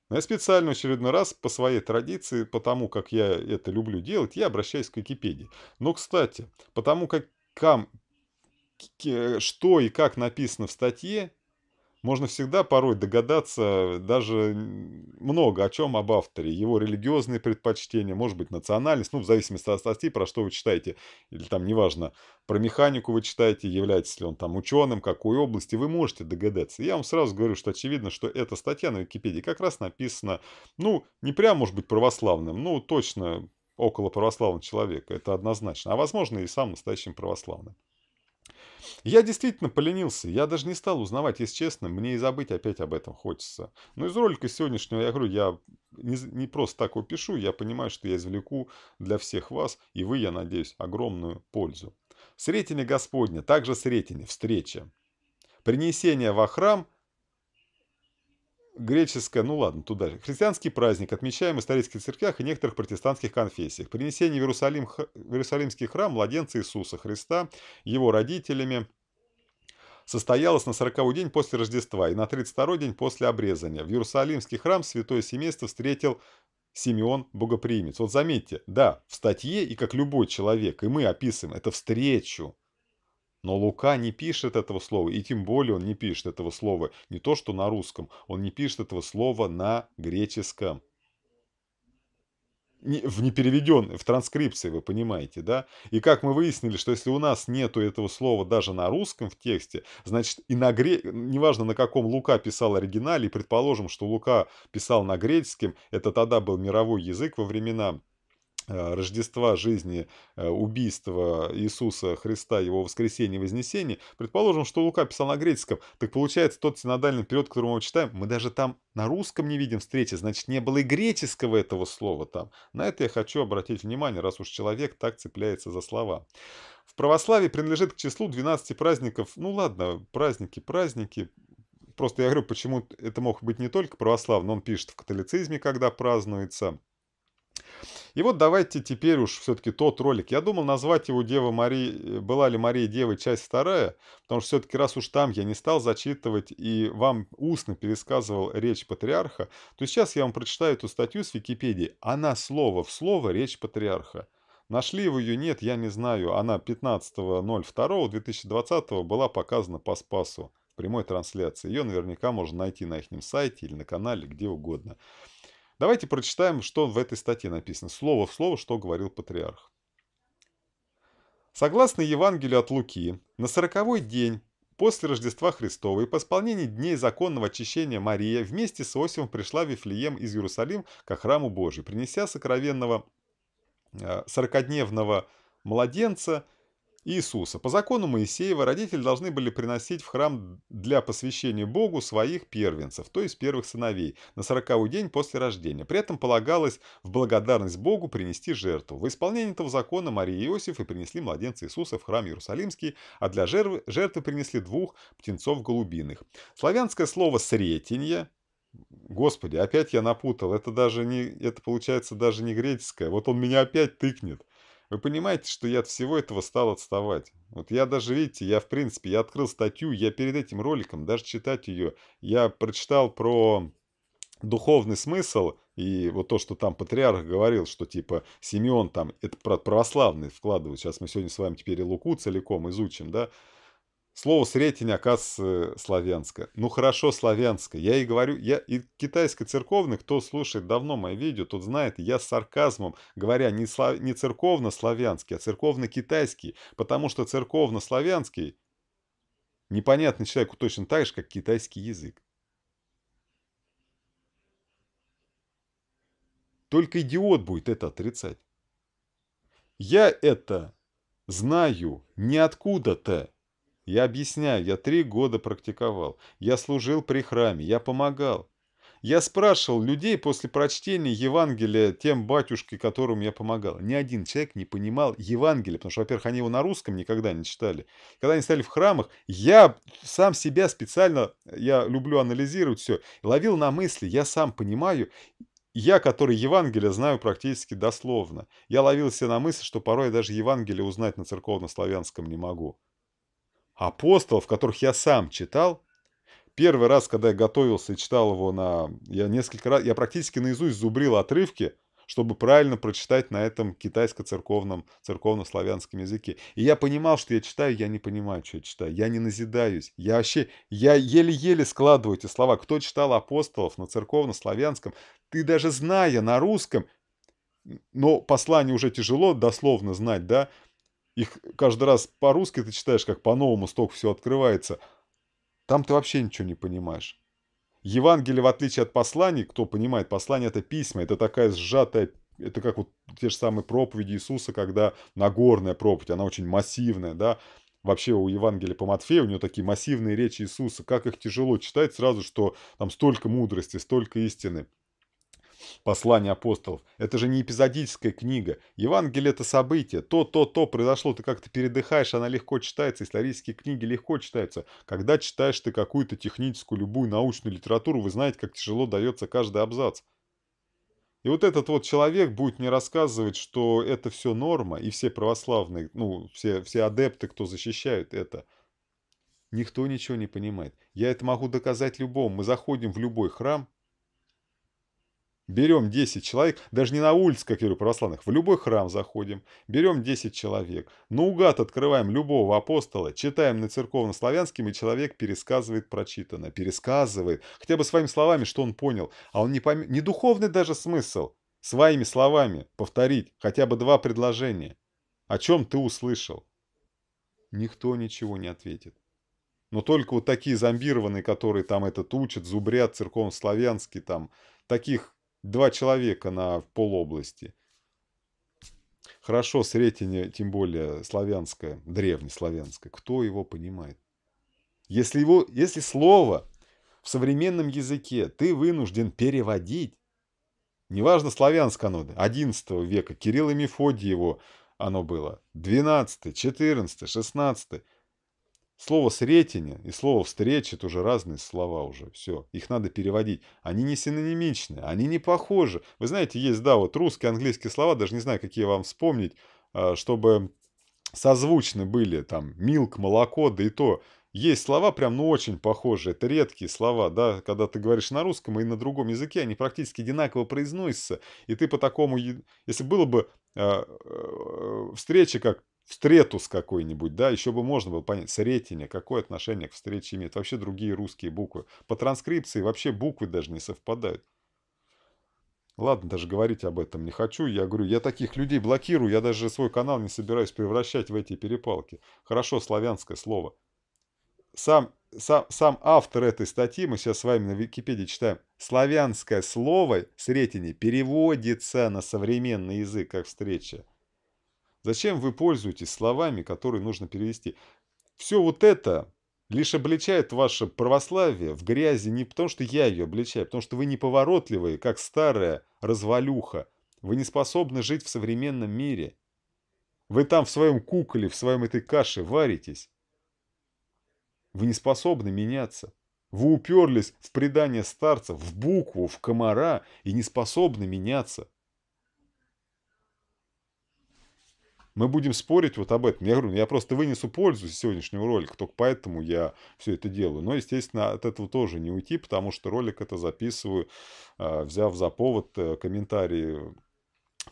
Но я специально очередной раз по своей традиции, потому как я это люблю делать, я обращаюсь к Википедии. Но, кстати, потому как кам, что и как написано в статье, можно всегда порой догадаться даже много о чем об авторе. Его религиозные предпочтения, может быть, национальность, ну, в зависимости от статьи, про что вы читаете, или там, неважно, про механику вы читаете, является ли он там ученым, какой области, вы можете догадаться. Я вам сразу говорю, что очевидно, что эта статья на Википедии как раз написана, ну, не прям, может быть, православным, ну, точно около православного человека, это однозначно, а возможно и сам настоящим православным. Я действительно поленился, я даже не стал узнавать, если честно, мне и забыть опять об этом хочется. Но из ролика сегодняшнего, я говорю, я не, не просто так его пишу, я понимаю, что я извлеку для всех вас, и вы, я надеюсь, огромную пользу. Сретение Господня, также сретение, встреча. Принесение во храм греческое, ну ладно, туда же. Христианский праздник, отмечаемый в исторических церквях и некоторых протестантских конфессиях. Принесение в, Иерусалим, в Иерусалимский храм младенца Иисуса Христа, его родителями, состоялось на 40 день после Рождества и на 32 день после обрезания. В Иерусалимский храм святое семейство встретил Симеон Богоприимец. Вот заметьте, да, в статье и как любой человек, и мы описываем, это встречу, но Лука не пишет этого слова, и тем более он не пишет этого слова не то что на русском, он не пишет этого слова на греческом. Не, в непереведен, в транскрипции, вы понимаете, да? И как мы выяснили, что если у нас нету этого слова даже на русском в тексте, значит и на гре... неважно на каком Лука писал оригинале, и предположим, что Лука писал на греческом, это тогда был мировой язык во времена Э, Рождества, жизни, э, убийства Иисуса Христа, его воскресения и вознесения, предположим, что Лука писал на греческом, так получается тот синодальный период, который мы читаем, мы даже там на русском не видим встречи, значит не было и греческого этого слова там. На это я хочу обратить внимание, раз уж человек так цепляется за слова. В православии принадлежит к числу 12 праздников, ну ладно, праздники, праздники, Просто я говорю, почему это мог быть не только православный, он пишет в католицизме, когда празднуется, и вот давайте теперь уж все-таки тот ролик. Я думал назвать его «Дева Мария», э, «Была ли Мария Девой?» часть вторая, потому что все-таки раз уж там я не стал зачитывать и вам устно пересказывал речь патриарха, то сейчас я вам прочитаю эту статью с Википедии. Она слово в слово речь патриарха. Нашли его ее нет, я не знаю. Она 15.02.2020 была показана по Спасу прямой трансляции. Ее наверняка можно найти на их сайте или на канале, где угодно. Давайте прочитаем, что в этой статье написано, слово в слово, что говорил патриарх. Согласно Евангелию от Луки, на сороковой день после Рождества Христова и по исполнении дней законного очищения Мария вместе с Осифом пришла в Вифлеем из Иерусалим ко храму Божию, принеся сокровенного э, сорокодневного младенца – Иисуса. По закону Моисеева родители должны были приносить в храм для посвящения Богу своих первенцев, то есть первых сыновей, на сороковой день после рождения. При этом полагалось в благодарность Богу принести жертву. В исполнении этого закона Мария и Иосиф и принесли младенца Иисуса в храм Иерусалимский, а для жертвы, жертвы принесли двух птенцов голубиных. Славянское слово «сретенье» Господи, опять я напутал. Это даже не, это получается даже не греческое. Вот он меня опять тыкнет. Вы понимаете, что я от всего этого стал отставать. Вот я даже, видите, я в принципе, я открыл статью, я перед этим роликом, даже читать ее, я прочитал про духовный смысл и вот то, что там патриарх говорил, что типа Симеон там, это православный вкладывает, сейчас мы сегодня с вами теперь и Луку целиком изучим, да, Слово «сретень», оказывается, славянское. Ну хорошо, славянское. Я и говорю, я и китайско-церковный, кто слушает давно мои видео, тот знает, я с сарказмом, говоря не, слав... не церковно-славянский, а церковно-китайский, потому что церковно-славянский непонятный человеку точно так же, как китайский язык. Только идиот будет это отрицать. Я это знаю не откуда-то, я объясняю, я три года практиковал, я служил при храме, я помогал. Я спрашивал людей после прочтения Евангелия тем батюшке, которым я помогал. Ни один человек не понимал Евангелие, потому что, во-первых, они его на русском никогда не читали. Когда они стали в храмах, я сам себя специально, я люблю анализировать все, ловил на мысли, я сам понимаю, я, который Евангелие знаю практически дословно. Я ловил себя на мысль, что порой я даже Евангелие узнать на церковно-славянском не могу апостолов, которых я сам читал, первый раз, когда я готовился и читал его на... Я несколько раз... Я практически наизусть зубрил отрывки, чтобы правильно прочитать на этом китайско-церковном, церковно-славянском языке. И я понимал, что я читаю, я не понимаю, что я читаю. Я не назидаюсь. Я вообще... Я еле-еле складываю эти слова. Кто читал апостолов на церковно-славянском, ты даже зная на русском, но послание уже тяжело дословно знать, да, их каждый раз по-русски ты читаешь, как по-новому столько все открывается. Там ты вообще ничего не понимаешь. Евангелие, в отличие от посланий, кто понимает, послание – это письма, это такая сжатая, это как вот те же самые проповеди Иисуса, когда Нагорная проповедь, она очень массивная, да, вообще у Евангелия по Матфею, у него такие массивные речи Иисуса, как их тяжело читать сразу, что там столько мудрости, столько истины послание апостолов. Это же не эпизодическая книга. Евангелие – это событие. То, то, то произошло, ты как-то передыхаешь, она легко читается, исторические книги легко читаются. Когда читаешь ты какую-то техническую, любую научную литературу, вы знаете, как тяжело дается каждый абзац. И вот этот вот человек будет мне рассказывать, что это все норма, и все православные, ну, все, все адепты, кто защищают это, никто ничего не понимает. Я это могу доказать любому. Мы заходим в любой храм, Берем 10 человек, даже не на улице, как я говорю, православных, в любой храм заходим, берем 10 человек, наугад открываем любого апостола, читаем на церковно-славянском, и человек пересказывает прочитанное, пересказывает, хотя бы своими словами, что он понял, а он не, пом... не духовный даже смысл, своими словами повторить хотя бы два предложения. О чем ты услышал? Никто ничего не ответит. Но только вот такие зомбированные, которые там этот учат, зубрят, церковно-славянский, там, таких два человека на полобласти. Хорошо, Сретение, тем более славянское, древнеславянское. Кто его понимает? Если, его, если слово в современном языке ты вынужден переводить, неважно, славянское оно, 11 века, Кирилл и Мефодий его оно было, 12, 14, 16, Слово «сретение» и слово «встреча» – это уже разные слова уже, все, их надо переводить. Они не синонимичны, они не похожи. Вы знаете, есть, да, вот русские, английские слова, даже не знаю, какие вам вспомнить, а, чтобы созвучны были, там, «милк», «молоко», да и то. Есть слова прям, ну, очень похожие, это редкие слова, да, когда ты говоришь на русском и на другом языке, они практически одинаково произносятся, и ты по такому, если было бы а, э, встреча как Встрету с какой-нибудь, да, еще бы можно было понять. Сретение, какое отношение к встрече имеет? Вообще другие русские буквы. По транскрипции вообще буквы даже не совпадают. Ладно, даже говорить об этом не хочу. Я говорю, я таких людей блокирую, я даже свой канал не собираюсь превращать в эти перепалки. Хорошо, славянское слово. Сам, сам, сам автор этой статьи, мы сейчас с вами на Википедии читаем, славянское слово «сретение» переводится на современный язык как «встреча». Зачем вы пользуетесь словами, которые нужно перевести? Все вот это лишь обличает ваше православие в грязи не потому, что я ее обличаю, а потому что вы неповоротливые, как старая развалюха. Вы не способны жить в современном мире. Вы там в своем куколе, в своем этой каше варитесь. Вы не способны меняться. Вы уперлись в предание старца, в букву, в комара и не способны меняться. мы будем спорить вот об этом. Я говорю, «Ну, я просто вынесу пользу из сегодняшнего ролика, только поэтому я все это делаю. Но, естественно, от этого тоже не уйти, потому что ролик это записываю, а, взяв за повод э, комментарии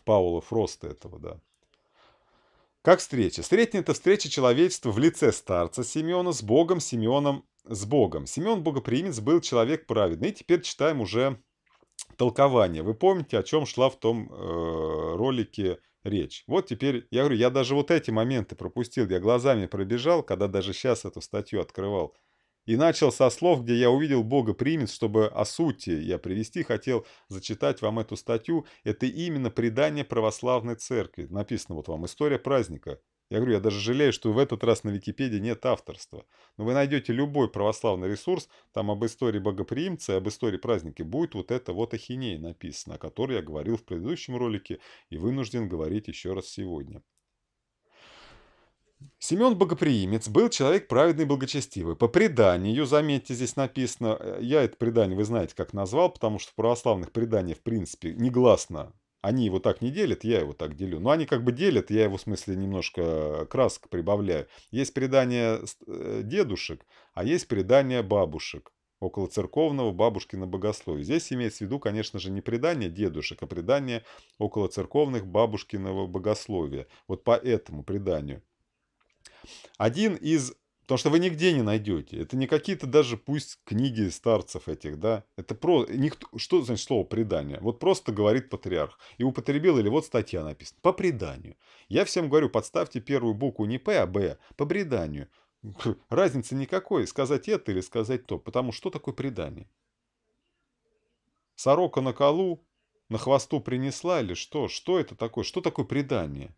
Паула Фроста этого, да. Как встреча? Средняя – это встреча человечества в лице старца Симеона с Богом Симеоном с Богом. Симеон Богоприимец был человек праведный. И теперь читаем уже толкование. Вы помните, о чем шла в том э, ролике речь. Вот теперь, я говорю, я даже вот эти моменты пропустил, я глазами пробежал, когда даже сейчас эту статью открывал. И начал со слов, где я увидел Бога примет, чтобы о сути я привести хотел зачитать вам эту статью. Это именно предание православной церкви. Написано вот вам «История праздника». Я говорю, я даже жалею, что в этот раз на Википедии нет авторства. Но вы найдете любой православный ресурс, там об истории богоприимца и об истории праздники будет вот это вот ахинея написано, о которой я говорил в предыдущем ролике и вынужден говорить еще раз сегодня. Семен Богоприимец был человек праведный и благочестивый. По преданию, заметьте, здесь написано, э, я это предание, вы знаете, как назвал, потому что в православных преданиях, в принципе, негласно они его так не делят, я его так делю. Но они как бы делят, я его в смысле немножко э, красок прибавляю. Есть предание э, дедушек, а есть предание бабушек около церковного бабушкина богословия. Здесь имеется в виду, конечно же, не предание дедушек, а предание около церковных бабушкиного богословия. Вот по этому преданию. Один из Потому что вы нигде не найдете. Это не какие-то даже пусть книги старцев этих, да. Это про... Никто... Что значит слово предание? Вот просто говорит патриарх. И употребил, или вот статья написана. По преданию. Я всем говорю, подставьте первую букву не П, а Б. По преданию. Разницы никакой, сказать это или сказать то. Потому что такое предание? Сорока на колу, на хвосту принесла или что? Что это такое? Что такое предание?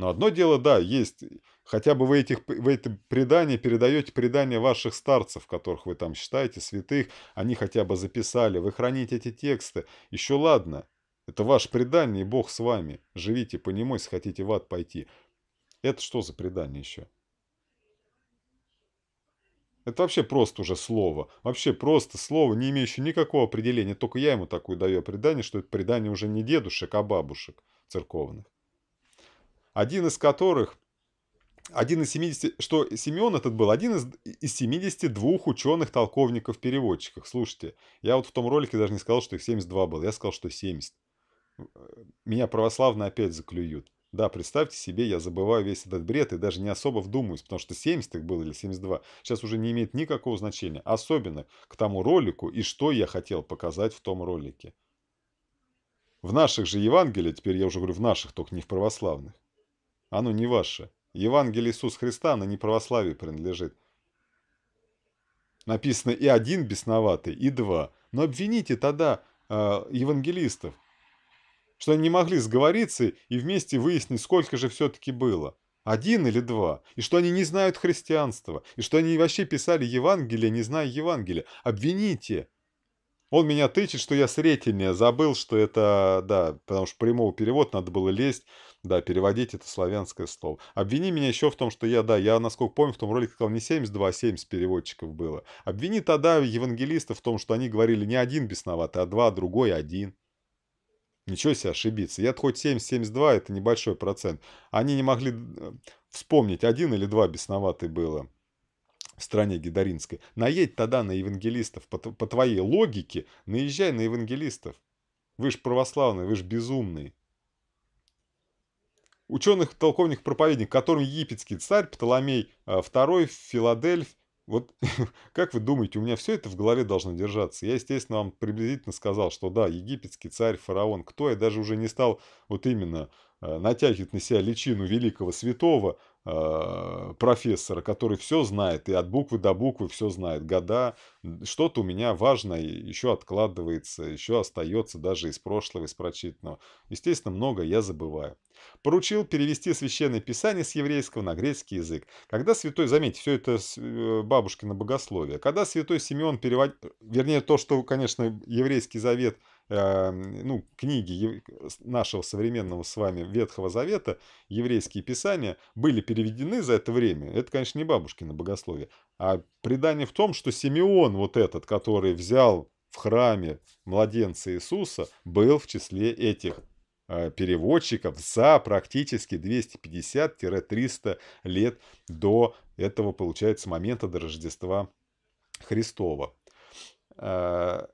Но одно дело, да, есть. Хотя бы вы, этих, вы это предание передаете предание ваших старцев, которых вы там считаете, святых. Они хотя бы записали. Вы храните эти тексты. Еще ладно. Это ваше предание, Бог с вами. Живите по нему, если хотите в ад пойти. Это что за предание еще? Это вообще просто уже слово. Вообще просто слово, не имеющее никакого определения. Только я ему такую даю предание, что это предание уже не дедушек, а бабушек церковных один из которых, один из 70, что Семен этот был, один из, из 72 ученых-толковников-переводчиков. Слушайте, я вот в том ролике даже не сказал, что их 72 было, я сказал, что 70. Меня православно опять заклюют. Да, представьте себе, я забываю весь этот бред и даже не особо вдумаюсь, потому что 70 их было или 72. Сейчас уже не имеет никакого значения, особенно к тому ролику и что я хотел показать в том ролике. В наших же Евангелиях, теперь я уже говорю в наших, только не в православных, оно не ваше. Евангелие Иисуса Христа оно не неправославие принадлежит. Написано и один бесноватый, и два. Но обвините тогда э, евангелистов, что они не могли сговориться и вместе выяснить, сколько же все-таки было. Один или два. И что они не знают христианства. И что они вообще писали Евангелие, не зная Евангелия. Обвините. Он меня тычет, что я сретельнее Забыл, что это... Да, потому что прямого перевода надо было лезть да, переводить это славянское слово. Обвини меня еще в том, что я, да, я, насколько помню, в том ролике сказал не 72, а 70 переводчиков было. Обвини тогда евангелистов в том, что они говорили не один бесноватый, а два, другой один. Ничего себе ошибиться. Я хоть 70-72, это небольшой процент. Они не могли э, вспомнить, один или два бесноватый было в стране гидаринской. Наедь тогда на евангелистов. По, по твоей логике наезжай на евангелистов. Вы ж православные, вы ж безумные ученых-толковник-проповедник, которым египетский царь Птоломей II, э, Филадельф, вот как вы думаете, у меня все это в голове должно держаться? Я, естественно, вам приблизительно сказал, что да, египетский царь, фараон, кто я даже уже не стал вот именно э, натягивать на себя личину великого святого, Э, профессора, который все знает и от буквы до буквы все знает, года, что-то у меня важное еще откладывается, еще остается даже из прошлого, из прочитанного. Естественно, много я забываю. Поручил перевести священное писание с еврейского на греческий язык. Когда святой, заметьте, все это э, бабушкино богословие, когда святой Симеон переводил, э, вернее то, что, конечно, еврейский завет – Эм, ну, книги нашего современного с вами Ветхого Завета, еврейские писания, были переведены за это время. Это, конечно, не бабушкино богословие. А предание в том, что Симеон вот этот, который взял в храме младенца Иисуса, был в числе этих э, переводчиков за практически 250-300 лет до этого, получается, момента до Рождества Христова э,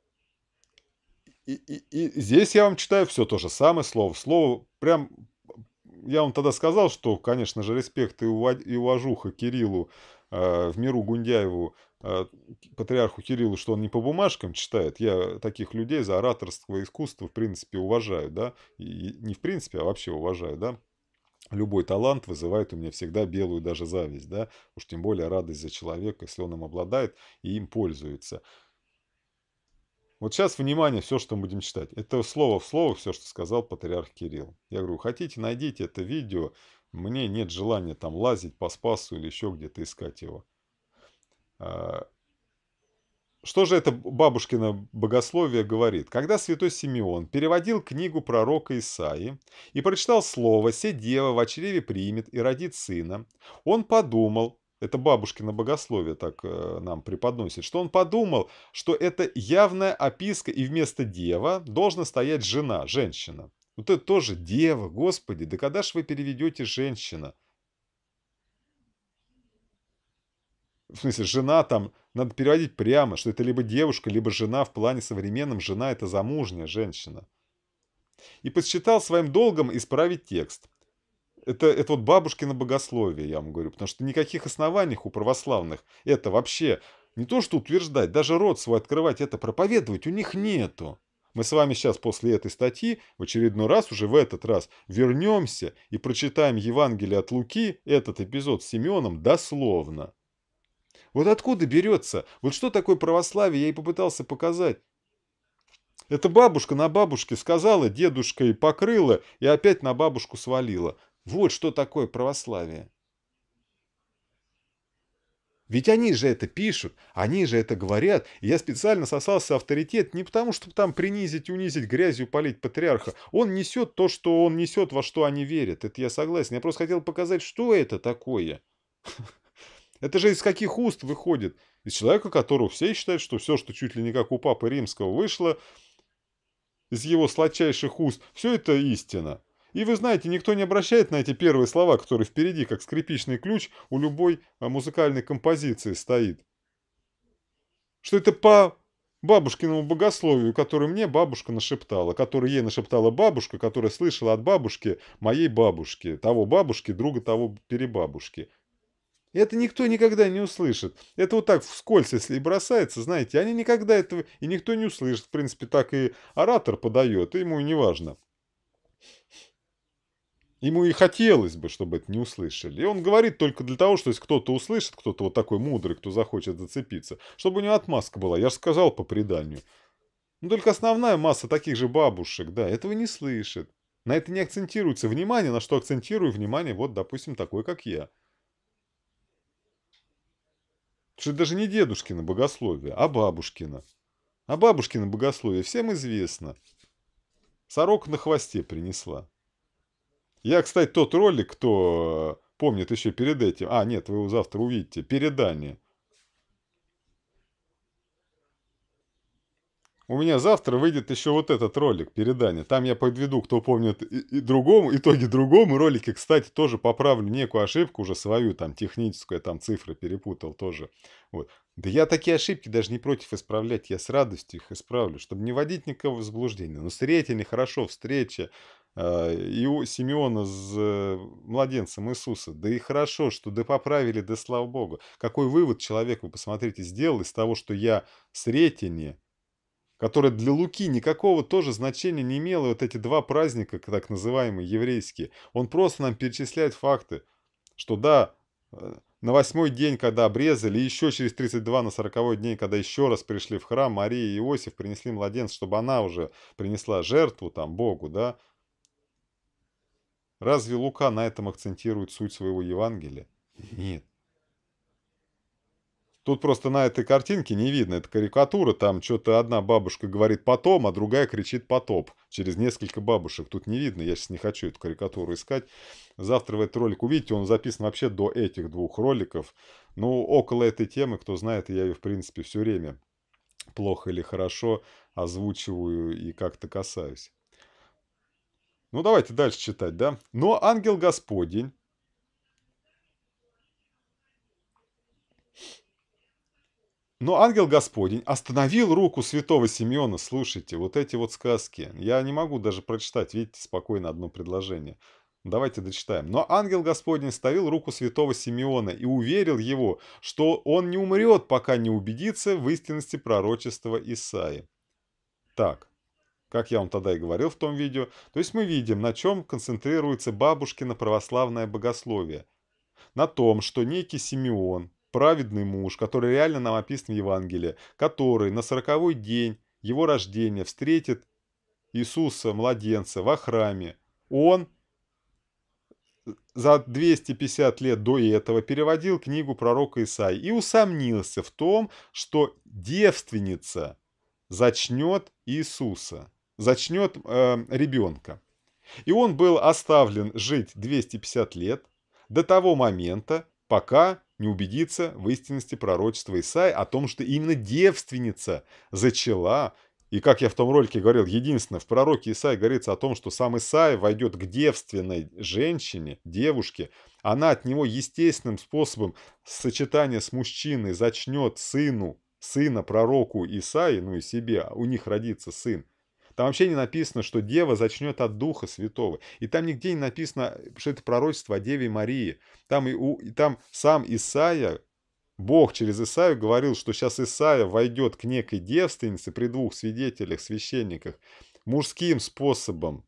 и, и, здесь я вам читаю все то же самое, слово слово. Прям я вам тогда сказал, что, конечно же, респект и, уваж, и уважуха Кириллу, э, в миру Гундяеву, э, патриарху Кириллу, что он не по бумажкам читает. Я таких людей за ораторство искусство, в принципе, уважаю, да. И, не в принципе, а вообще уважаю, да. Любой талант вызывает у меня всегда белую даже зависть, да. Уж тем более радость за человека, если он им обладает и им пользуется. Вот сейчас, внимание, все, что мы будем читать. Это слово в слово все, что сказал патриарх Кирилл. Я говорю, хотите, найдите это видео. Мне нет желания там лазить по спасу или еще где-то искать его. А, что же это бабушкино богословие говорит? Когда святой Симеон переводил книгу пророка Исаи и прочитал слово «Се дева в чреве примет и родит сына», он подумал, это бабушкино богословие так э, нам преподносит, что он подумал, что это явная описка, и вместо дева должна стоять жена, женщина. Вот это тоже дева, господи, да когда же вы переведете женщина? В смысле, жена там, надо переводить прямо, что это либо девушка, либо жена в плане современном, жена это замужняя женщина. И посчитал своим долгом исправить текст – это, это вот бабушкино богословие, я вам говорю, потому что никаких оснований у православных это вообще не то что утверждать, даже рот свой открывать, это проповедовать у них нету. Мы с вами сейчас после этой статьи в очередной раз, уже в этот раз, вернемся и прочитаем Евангелие от Луки, этот эпизод с Симеоном, дословно. Вот откуда берется? Вот что такое православие, я и попытался показать. Это бабушка на бабушке сказала, дедушка и покрыла, и опять на бабушку свалила. Вот что такое православие. Ведь они же это пишут, они же это говорят. я специально сосался авторитет не потому, чтобы там принизить, унизить, грязью полить патриарха. Он несет то, что он несет, во что они верят. Это я согласен. Я просто хотел показать, что это такое. Это же из каких уст выходит? Из человека, которого все считают, что все, что чуть ли не как у Папы Римского вышло, из его сладчайших уст, все это истина. И вы знаете, никто не обращает на эти первые слова, которые впереди, как скрипичный ключ у любой а, музыкальной композиции стоит. Что это по бабушкиному богословию, которое мне бабушка нашептала, которое ей нашептала бабушка, которая слышала от бабушки моей бабушки, того бабушки, друга того перебабушки. Это никто никогда не услышит. Это вот так вскользь, если и бросается, знаете, они никогда этого и никто не услышит. В принципе, так и оратор подает, и ему не важно. Ему и хотелось бы, чтобы это не услышали. И он говорит только для того, что если кто-то услышит, кто-то вот такой мудрый, кто захочет зацепиться, чтобы у него отмазка была. Я же сказал по преданию. Но ну, только основная масса таких же бабушек, да, этого не слышит. На это не акцентируется внимание, на что акцентирую внимание вот, допустим, такой, как я. Что это даже не дедушкина богословие, а бабушкина. А бабушкина богословие всем известно. Сорок на хвосте принесла. Я, кстати, тот ролик, кто э, помнит еще перед этим, а нет, вы его завтра увидите, передание. У меня завтра выйдет еще вот этот ролик передание. Там я подведу, кто помнит, и, и другому, итоги другому ролике. Кстати, тоже поправлю некую ошибку уже свою, там техническую, я там цифры перепутал тоже. Вот. Да я такие ошибки даже не против исправлять, я с радостью их исправлю, чтобы не водить никого в заблуждение. Но ну, встретили нехорошо, встреча, а, и у Симеона с э, младенцем Иисуса. Да и хорошо, что да поправили, да слава Богу. Какой вывод человек, вы посмотрите, сделал из того, что я сретение которое для Луки никакого тоже значения не имело, вот эти два праздника, так называемые еврейские. Он просто нам перечисляет факты, что да, э, на восьмой день, когда обрезали, еще через 32 на сороковой день, когда еще раз пришли в храм, Мария и Иосиф принесли младенца, чтобы она уже принесла жертву там Богу, да? Разве Лука на этом акцентирует суть своего Евангелия? Нет. Тут просто на этой картинке не видно, это карикатура, там что-то одна бабушка говорит «потом», а другая кричит «потоп» через несколько бабушек. Тут не видно, я сейчас не хочу эту карикатуру искать. Завтра в этот ролик увидите, он записан вообще до этих двух роликов. Ну, около этой темы, кто знает, я ее, в принципе, все время плохо или хорошо озвучиваю и как-то касаюсь. Ну, давайте дальше читать, да? «Но ангел Господень, Но ангел Господень остановил руку святого Симеона. Слушайте, вот эти вот сказки. Я не могу даже прочитать, видите, спокойно одно предложение. Давайте дочитаем. «Но ангел Господень ставил руку святого Симеона и уверил его, что он не умрет, пока не убедится в истинности пророчества Исаи». Так, как я вам тогда и говорил в том видео, то есть мы видим, на чем концентрируется бабушкино православное богословие. На том, что некий Симеон, праведный муж, который реально нам описан в Евангелии, который на сороковой день его рождения встретит Иисуса, младенца, во храме. Он за 250 лет до этого переводил книгу пророка Исаи и усомнился в том, что девственница зачнет Иисуса, зачнет э, эм, ребенка. И он был оставлен жить 250 лет до того момента, пока не убедится в истинности пророчества Исаи о том, что именно девственница зачала, и как я в том ролике говорил, единственное, в пророке Исаи говорится о том, что сам Исаи войдет к девственной женщине, девушке, она от него естественным способом сочетания с мужчиной зачнет сыну, сына пророку Исаи, ну и себе, а у них родится сын, там вообще не написано, что Дева зачнет от Духа Святого. И там нигде не написано, что это пророчество о Деве Марии. Там, и у, и там сам Исаия, Бог через Исаию говорил, что сейчас Исаия войдет к некой девственнице при двух свидетелях, священниках, мужским способом,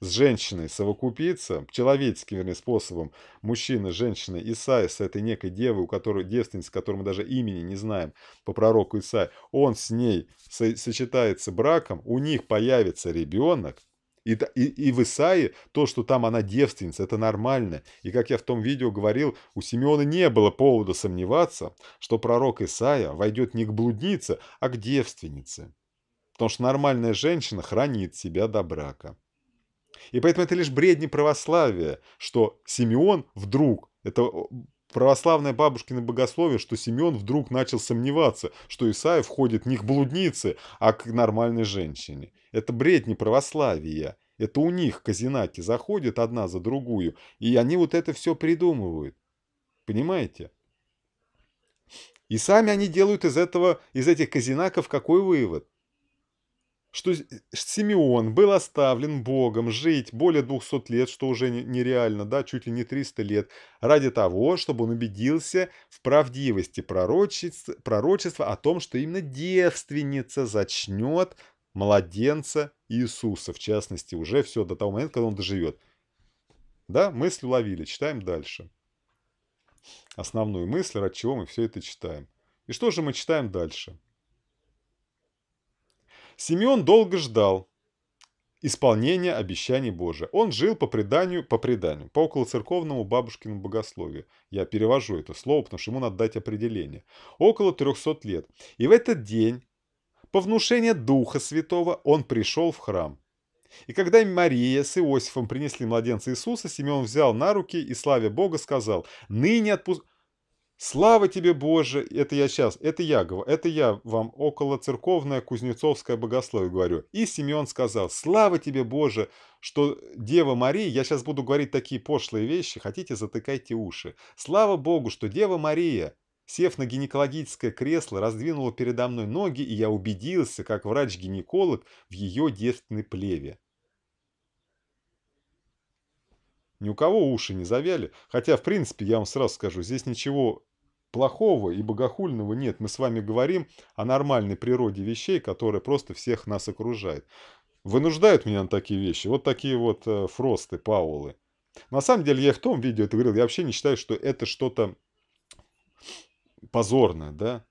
с женщиной совокупиться, человеческим, вернее, способом, мужчина, женщина, Исаия с этой некой девой, у которой девственница, которой мы даже имени не знаем, по пророку Исаия, он с ней со сочетается браком, у них появится ребенок, и, и, и в Исаии то, что там она девственница, это нормально. И как я в том видео говорил, у Симеона не было повода сомневаться, что пророк Исаия войдет не к блуднице, а к девственнице. Потому что нормальная женщина хранит себя до брака. И поэтому это лишь бредни православия, что Симеон вдруг, это православное бабушкино богословие, что Симеон вдруг начал сомневаться, что Исаия входит не к блуднице, а к нормальной женщине. Это бредни православия. Это у них казинаки заходят одна за другую, и они вот это все придумывают. Понимаете? И сами они делают из этого, из этих казинаков какой вывод? что э, Симеон был оставлен Богом жить более 200 лет, что уже нереально, да, чуть ли не 300 лет, ради того, чтобы он убедился в правдивости пророчеств, пророчества о том, что именно девственница зачнет младенца Иисуса, в частности, уже все до того момента, когда он доживет. Да, мысль уловили, читаем дальше. Основную мысль, ради чего мы все это читаем. И что же мы читаем дальше? Симеон долго ждал исполнения обещаний Божия. Он жил по преданию, по преданию, по околоцерковному бабушкиному богословию. Я перевожу это слово, потому что ему надо дать определение. Около 300 лет. И в этот день, по внушению Духа Святого, он пришел в храм. И когда Мария с Иосифом принесли младенца Иисуса, Симеон взял на руки и, славя Бога, сказал, «Ныне отпуск...» Слава тебе, Боже, это я сейчас, это я, говорю, это я вам около церковное Кузнецовское богословие говорю. И Симеон сказал, слава тебе, Боже, что Дева Мария, я сейчас буду говорить такие пошлые вещи, хотите, затыкайте уши. Слава Богу, что Дева Мария, сев на гинекологическое кресло, раздвинула передо мной ноги, и я убедился, как врач-гинеколог, в ее девственной плеве. Ни у кого уши не завяли, хотя, в принципе, я вам сразу скажу, здесь ничего плохого и богохульного нет. Мы с вами говорим о нормальной природе вещей, которая просто всех нас окружает. Вынуждают меня на такие вещи. Вот такие вот э, Фросты, Паулы. На самом деле, я в том видео это говорил, я вообще не считаю, что это что-то позорное, да.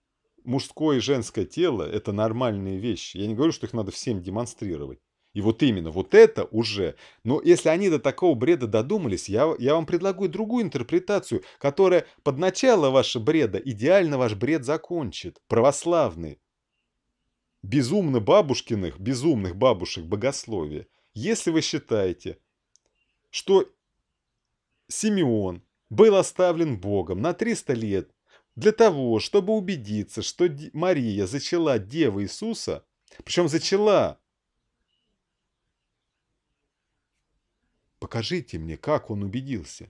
Мужское и женское тело – это нормальные вещи. Я не говорю, что их надо всем демонстрировать. И вот именно вот это уже. Но если они до такого бреда додумались, я, я вам предлагаю другую интерпретацию, которая под начало вашего бреда идеально ваш бред закончит. Православный. Безумно бабушкиных, безумных бабушек богословия. Если вы считаете, что Симеон был оставлен Богом на 300 лет для того, чтобы убедиться, что Мария зачала Дева Иисуса, причем зачала, Покажите мне, как он убедился.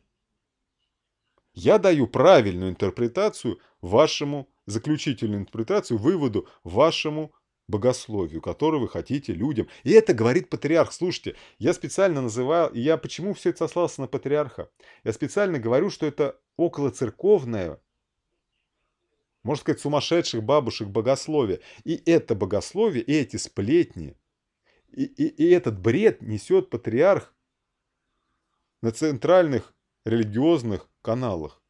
Я даю правильную интерпретацию вашему, заключительную интерпретацию, выводу вашему богословию, которое вы хотите людям. И это говорит патриарх. Слушайте, я специально называю, я почему все это сослался на патриарха? Я специально говорю, что это околоцерковное, можно сказать, сумасшедших бабушек богословие. И это богословие, и эти сплетни, и, и, и этот бред несет патриарх на центральных религиозных каналах.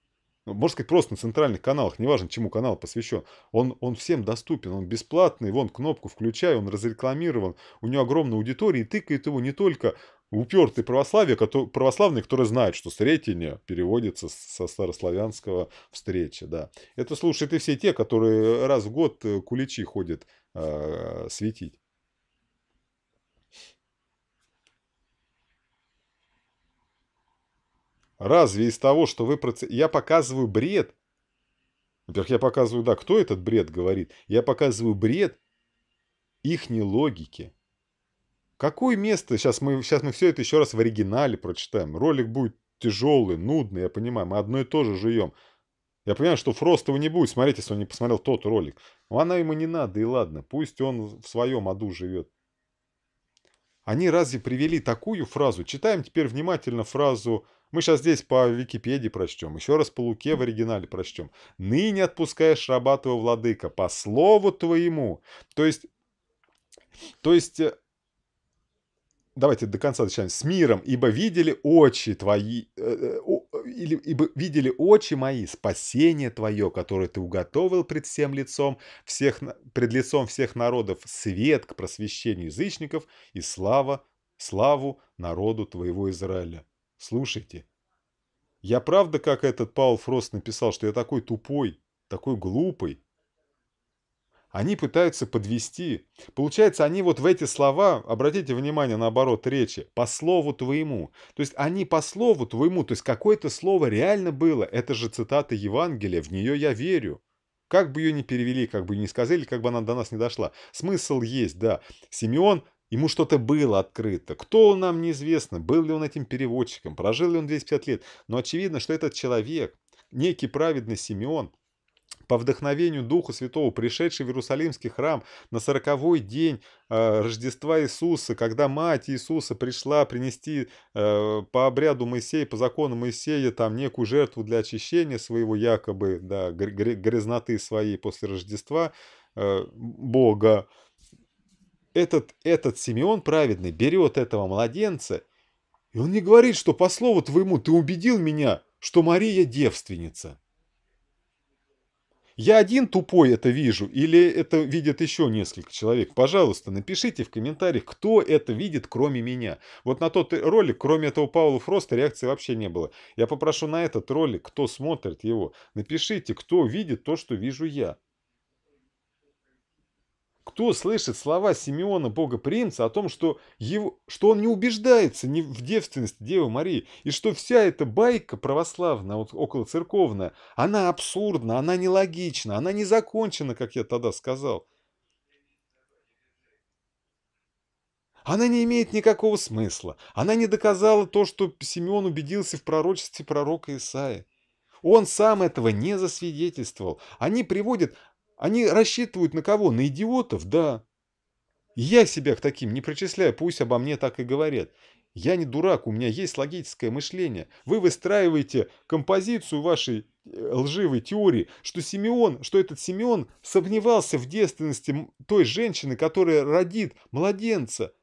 Ну, можно сказать, просто на центральных каналах, неважно, чему канал посвящен. Он, он всем доступен, он бесплатный, вон кнопку включай, он разрекламирован, у него огромная аудитория, и тыкает его не только упертый православие, который, православный, который знает, что встретение переводится со старославянского встреча. Да. Это слушают и все те, которые раз в год э, куличи ходят э, светить. Разве из того, что вы... Проц... Я показываю бред? Во-первых, я показываю, да, кто этот бред говорит. Я показываю бред ихней логики. Какое место? Сейчас мы, сейчас мы все это еще раз в оригинале прочитаем. Ролик будет тяжелый, нудный, я понимаю. Мы одно и то же жуем. Я понимаю, что Фрост его не будет смотреть, если он не посмотрел тот ролик. Но ну, она ему не надо, и ладно. Пусть он в своем аду живет. Они разве привели такую фразу? Читаем теперь внимательно фразу мы сейчас здесь по Википедии прочтем, еще раз по Луке в оригинале прочтем. «Ныне отпускаешь раба твоего владыка по слову твоему». То есть, то есть э, давайте до конца начнем «С миром, ибо видели очи твои, э, э или, ибо видели очи мои спасение Твое, которое Ты уготовил пред всем лицом всех, пред лицом всех народов, свет к просвещению язычников и слава, славу народу Твоего Израиля». Слушайте, я правда, как этот Паул Фрост написал, что я такой тупой, такой глупый, они пытаются подвести. Получается, они вот в эти слова, обратите внимание на оборот речи, по слову твоему. То есть они по слову твоему, то есть какое-то слово реально было. Это же цитата Евангелия, в нее я верю. Как бы ее ни перевели, как бы ее ни сказали, как бы она до нас не дошла. Смысл есть, да. Симеон, ему что-то было открыто. Кто он нам неизвестно, был ли он этим переводчиком, прожил ли он 250 лет. Но очевидно, что этот человек, некий праведный Симеон, по вдохновению Духа Святого, пришедший в Иерусалимский храм на сороковой день э, Рождества Иисуса, когда мать Иисуса пришла принести э, по обряду Моисея, по закону Моисея, там некую жертву для очищения своего якобы да, грязноты своей после Рождества э, Бога, этот, этот Симеон праведный берет этого младенца, и он не говорит, что по слову твоему ты убедил меня, что Мария девственница. Я один тупой это вижу или это видят еще несколько человек? Пожалуйста, напишите в комментариях, кто это видит, кроме меня. Вот на тот ролик, кроме этого Паула Фроста, реакции вообще не было. Я попрошу на этот ролик, кто смотрит его, напишите, кто видит то, что вижу я. Кто слышит слова Симеона Богоприимца о том, что, его, что он не убеждается ни в девственности Девы Марии, и что вся эта байка православная, вот около церковная, она абсурдна, она нелогична, она не закончена, как я тогда сказал. Она не имеет никакого смысла. Она не доказала то, что Симеон убедился в пророчестве пророка Исаия. Он сам этого не засвидетельствовал. Они приводят они рассчитывают на кого? На идиотов? Да. Я себя к таким не причисляю, пусть обо мне так и говорят. Я не дурак, у меня есть логическое мышление. Вы выстраиваете композицию вашей э, лживой теории, что Симеон, что этот Симеон сомневался в девственности той женщины, которая родит младенца.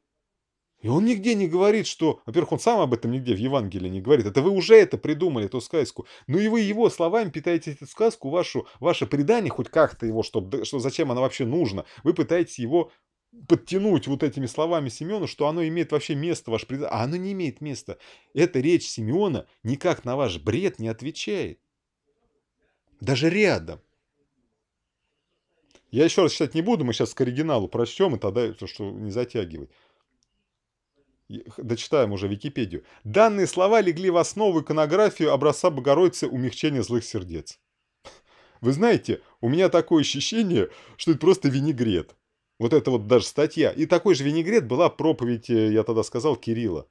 И он нигде не говорит, что... Во-первых, он сам об этом нигде в Евангелии не говорит. Это вы уже это придумали, эту сказку. Ну и вы его словами питаете эту сказку, вашу, ваше предание, хоть как-то его, что, что зачем она вообще нужна. Вы пытаетесь его подтянуть вот этими словами Семена, что оно имеет вообще место, ваше предание. А оно не имеет места. Эта речь Семена никак на ваш бред не отвечает. Даже рядом. Я еще раз читать не буду, мы сейчас к оригиналу прочтем, и тогда, что не затягивать. Дочитаем уже Википедию. Данные слова легли в основу иконографии образца Богородицы «Умягчение злых сердец». Вы знаете, у меня такое ощущение, что это просто винегрет. Вот это вот даже статья. И такой же винегрет была проповедь, э, я тогда сказал, Кирилла.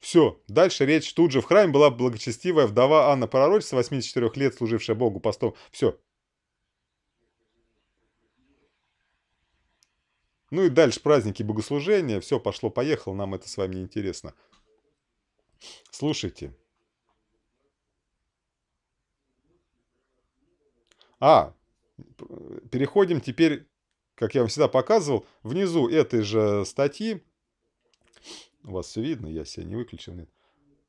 Все. Дальше речь тут же в храме была благочестивая вдова Анна Пророчица, 84 лет, служившая Богу постом. Все. Ну и дальше праздники богослужения, все пошло-поехало, нам это с вами неинтересно. Слушайте. А, переходим теперь, как я вам всегда показывал, внизу этой же статьи. У вас все видно, я себя не выключил, нет.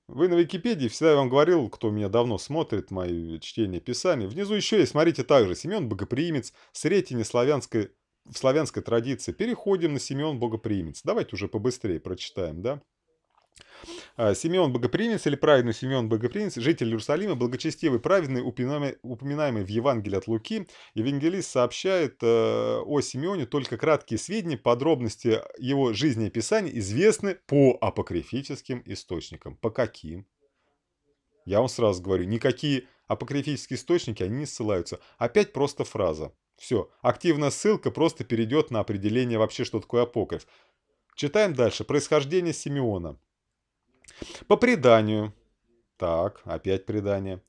Вы на Википедии, всегда я вам говорил, кто меня давно смотрит, мои чтения писания. Внизу еще есть, смотрите также, Семен Богоприимец, Сретение славянской в славянской традиции. Переходим на Симеон Богоприимец. Давайте уже побыстрее прочитаем, да? А, Симеон Богоприимец или праведный Симеон Богоприимец, житель Иерусалима, благочестивый, праведный, упоминаемый в Евангелии от Луки. Евангелист сообщает э, о Симеоне только краткие сведения, подробности его жизни и писания известны по апокрифическим источникам. По каким? Я вам сразу говорю, никакие апокрифические источники они не ссылаются. Опять просто фраза. Все, активная ссылка просто перейдет на определение вообще, что такое апокриф. Читаем дальше. Происхождение Симеона. По преданию. Так, опять предание.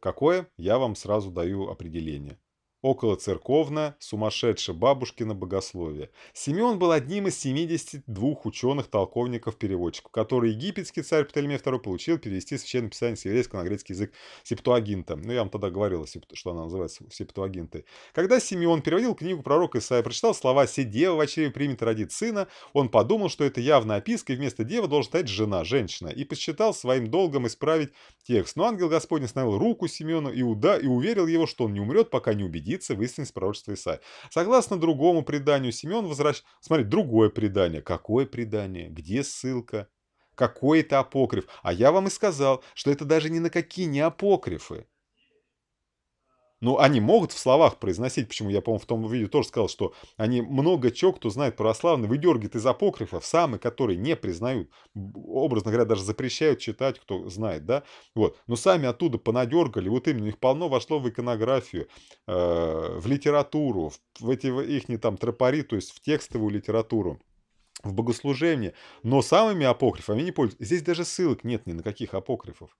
Какое? Я вам сразу даю определение около церковно сумасшедше бабушкино богословие. Симеон был одним из 72 ученых-толковников-переводчиков, которые египетский царь Птолемей II получил перевести священное писание с еврейского на греческий язык септуагинта. Ну, я вам тогда говорил, что она называется септуагинтой. Когда Симеон переводил книгу пророка Исаия, прочитал слова «Се дева в очереве примет родит сына», он подумал, что это явно описка, и вместо девы должен стоять жена, женщина, и посчитал своим долгом исправить текст. Но ангел Господень остановил руку Симеону уда и уверил его, что он не умрет, пока не убедит убедиться в истинности пророчества Исаия. Согласно другому преданию, Симеон возвращается... Смотри, другое предание. Какое предание? Где ссылка? Какой это апокриф? А я вам и сказал, что это даже ни на какие не апокрифы. Ну, они могут в словах произносить, почему я, по-моему, в том видео тоже сказал, что они много чего, кто знает православный, выдергивает из апокрифов, самые, которые не признают, образно говоря, даже запрещают читать, кто знает, да, вот, но сами оттуда понадергали, вот именно их полно вошло в иконографию, э, в литературу, в, в эти их не там тропари, то есть в текстовую литературу в богослужение, но самыми апокрифами не пользуются. Здесь даже ссылок нет ни на каких апокрифов.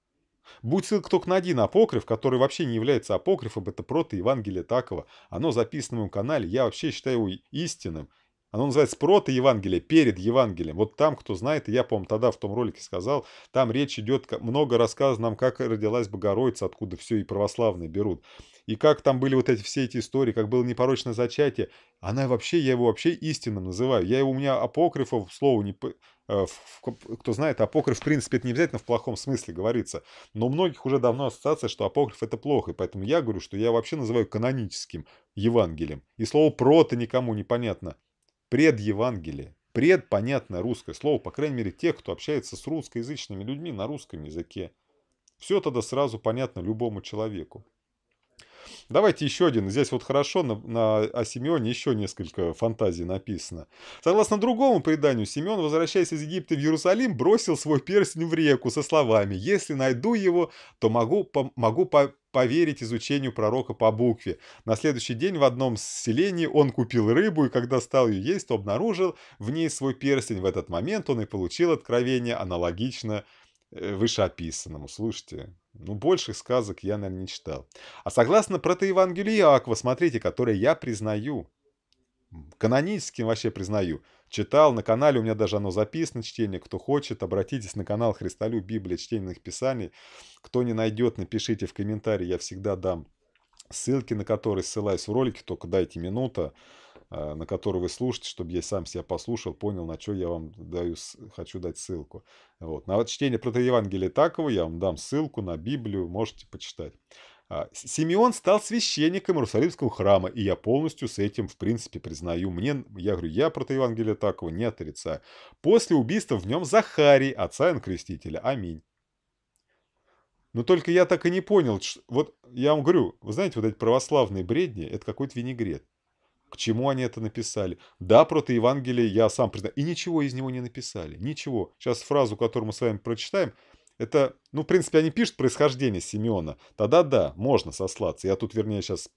Будь ссылка только на один апокриф, который вообще не является апокрифом, это прото Евангелие Такова. Оно записано на моем канале, я вообще считаю его истинным оно называется «Прото Евангелие», «Перед Евангелием». Вот там, кто знает, я, помню, тогда в том ролике сказал, там речь идет, много рассказано нам, как родилась Богородица, откуда все и православные берут. И как там были вот эти все эти истории, как было непорочное зачатие. Она вообще, я его вообще истинным называю. Я его, у меня апокрифов, слово не... Э, кто знает, апокриф, в принципе, это не обязательно в плохом смысле говорится. Но у многих уже давно ассоциация, что апокриф это плохо. И поэтому я говорю, что я вообще называю каноническим Евангелием. И слово прото никому непонятно предевангелие. Пред – понятное русское слово, по крайней мере, тех, кто общается с русскоязычными людьми на русском языке. Все тогда сразу понятно любому человеку. Давайте еще один. Здесь вот хорошо на, на, о Симеоне еще несколько фантазий написано. Согласно другому преданию, Симеон, возвращаясь из Египта в Иерусалим, бросил свой перстень в реку со словами «Если найду его, то могу, по, могу по, поверить изучению пророка по букве. На следующий день в одном селении он купил рыбу, и когда стал ее есть, то обнаружил в ней свой перстень. В этот момент он и получил откровение, аналогично Э, вышеописанному. Слушайте, ну больших сказок я, наверное, не читал. А согласно протоевангелию Аква, смотрите, которое я признаю, каноническим вообще признаю, читал на канале, у меня даже оно записано, чтение, кто хочет, обратитесь на канал Христолю Библия Чтенных Писаний. Кто не найдет, напишите в комментарии, я всегда дам ссылки, на которые ссылаюсь в ролике, только дайте минуту. А, на который вы слушаете, чтобы я сам себя послушал, понял, на что я вам даю, хочу дать ссылку. Вот. На чтение протоевангелия Такова я вам дам ссылку на Библию, можете почитать. А, Симеон стал священником Иерусалимского храма, и я полностью с этим, в принципе, признаю. Мне, я говорю, я протоевангелия Такова не отрицаю. После убийства в нем Захарий, отца Крестителя. Аминь. Но только я так и не понял, что, вот я вам говорю, вы знаете, вот эти православные бредни, это какой-то винегрет к чему они это написали. Да, протоевангелие я сам признаю. И ничего из него не написали. Ничего. Сейчас фразу, которую мы с вами прочитаем, это, ну, в принципе, они пишут происхождение Симеона. Тогда да, можно сослаться. Я тут, вернее, сейчас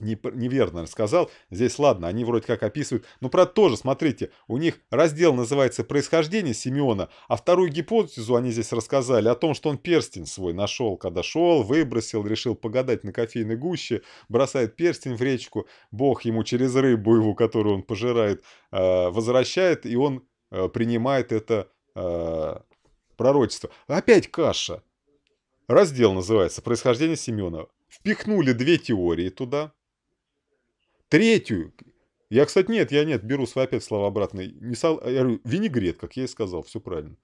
неверно сказал. Здесь ладно, они вроде как описывают. Но правда тоже, смотрите, у них раздел называется «Происхождение Симеона», а вторую гипотезу они здесь рассказали о том, что он перстень свой нашел, когда шел, выбросил, решил погадать на кофейной гуще, бросает перстень в речку, бог ему через рыбу его, которую он пожирает, э, возвращает, и он э, принимает это э, пророчество. Опять каша. Раздел называется «Происхождение Симеона Впихнули две теории туда – третью. Я, кстати, нет, я нет, беру свои опять слова обратные Не сал... Я говорю, винегрет, как я и сказал, все правильно.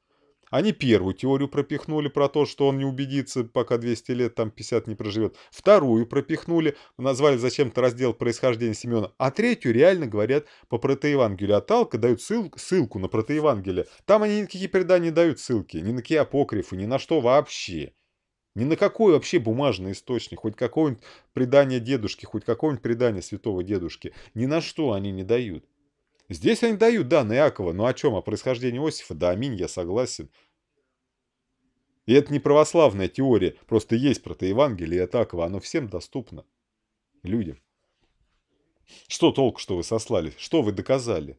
Они первую теорию пропихнули про то, что он не убедится, пока 200 лет, там 50 не проживет. Вторую пропихнули, назвали зачем-то раздел происхождения Семена. А третью реально говорят по протоевангелию. А Талка дают ссыл... ссылку на протоевангелие. Там они никакие предания не дают ссылки, ни на какие апокрифы, ни на что вообще. Ни на какой вообще бумажный источник, хоть какое нибудь предания дедушки, хоть какое нибудь предания святого дедушки, ни на что они не дают. Здесь они дают, да, на Иакова, но о чем? О происхождении Иосифа? Да, аминь, я согласен. И это не православная теория, просто есть протоевангелие от Иакова, оно всем доступно. Людям. Что толк, что вы сослались, Что вы доказали?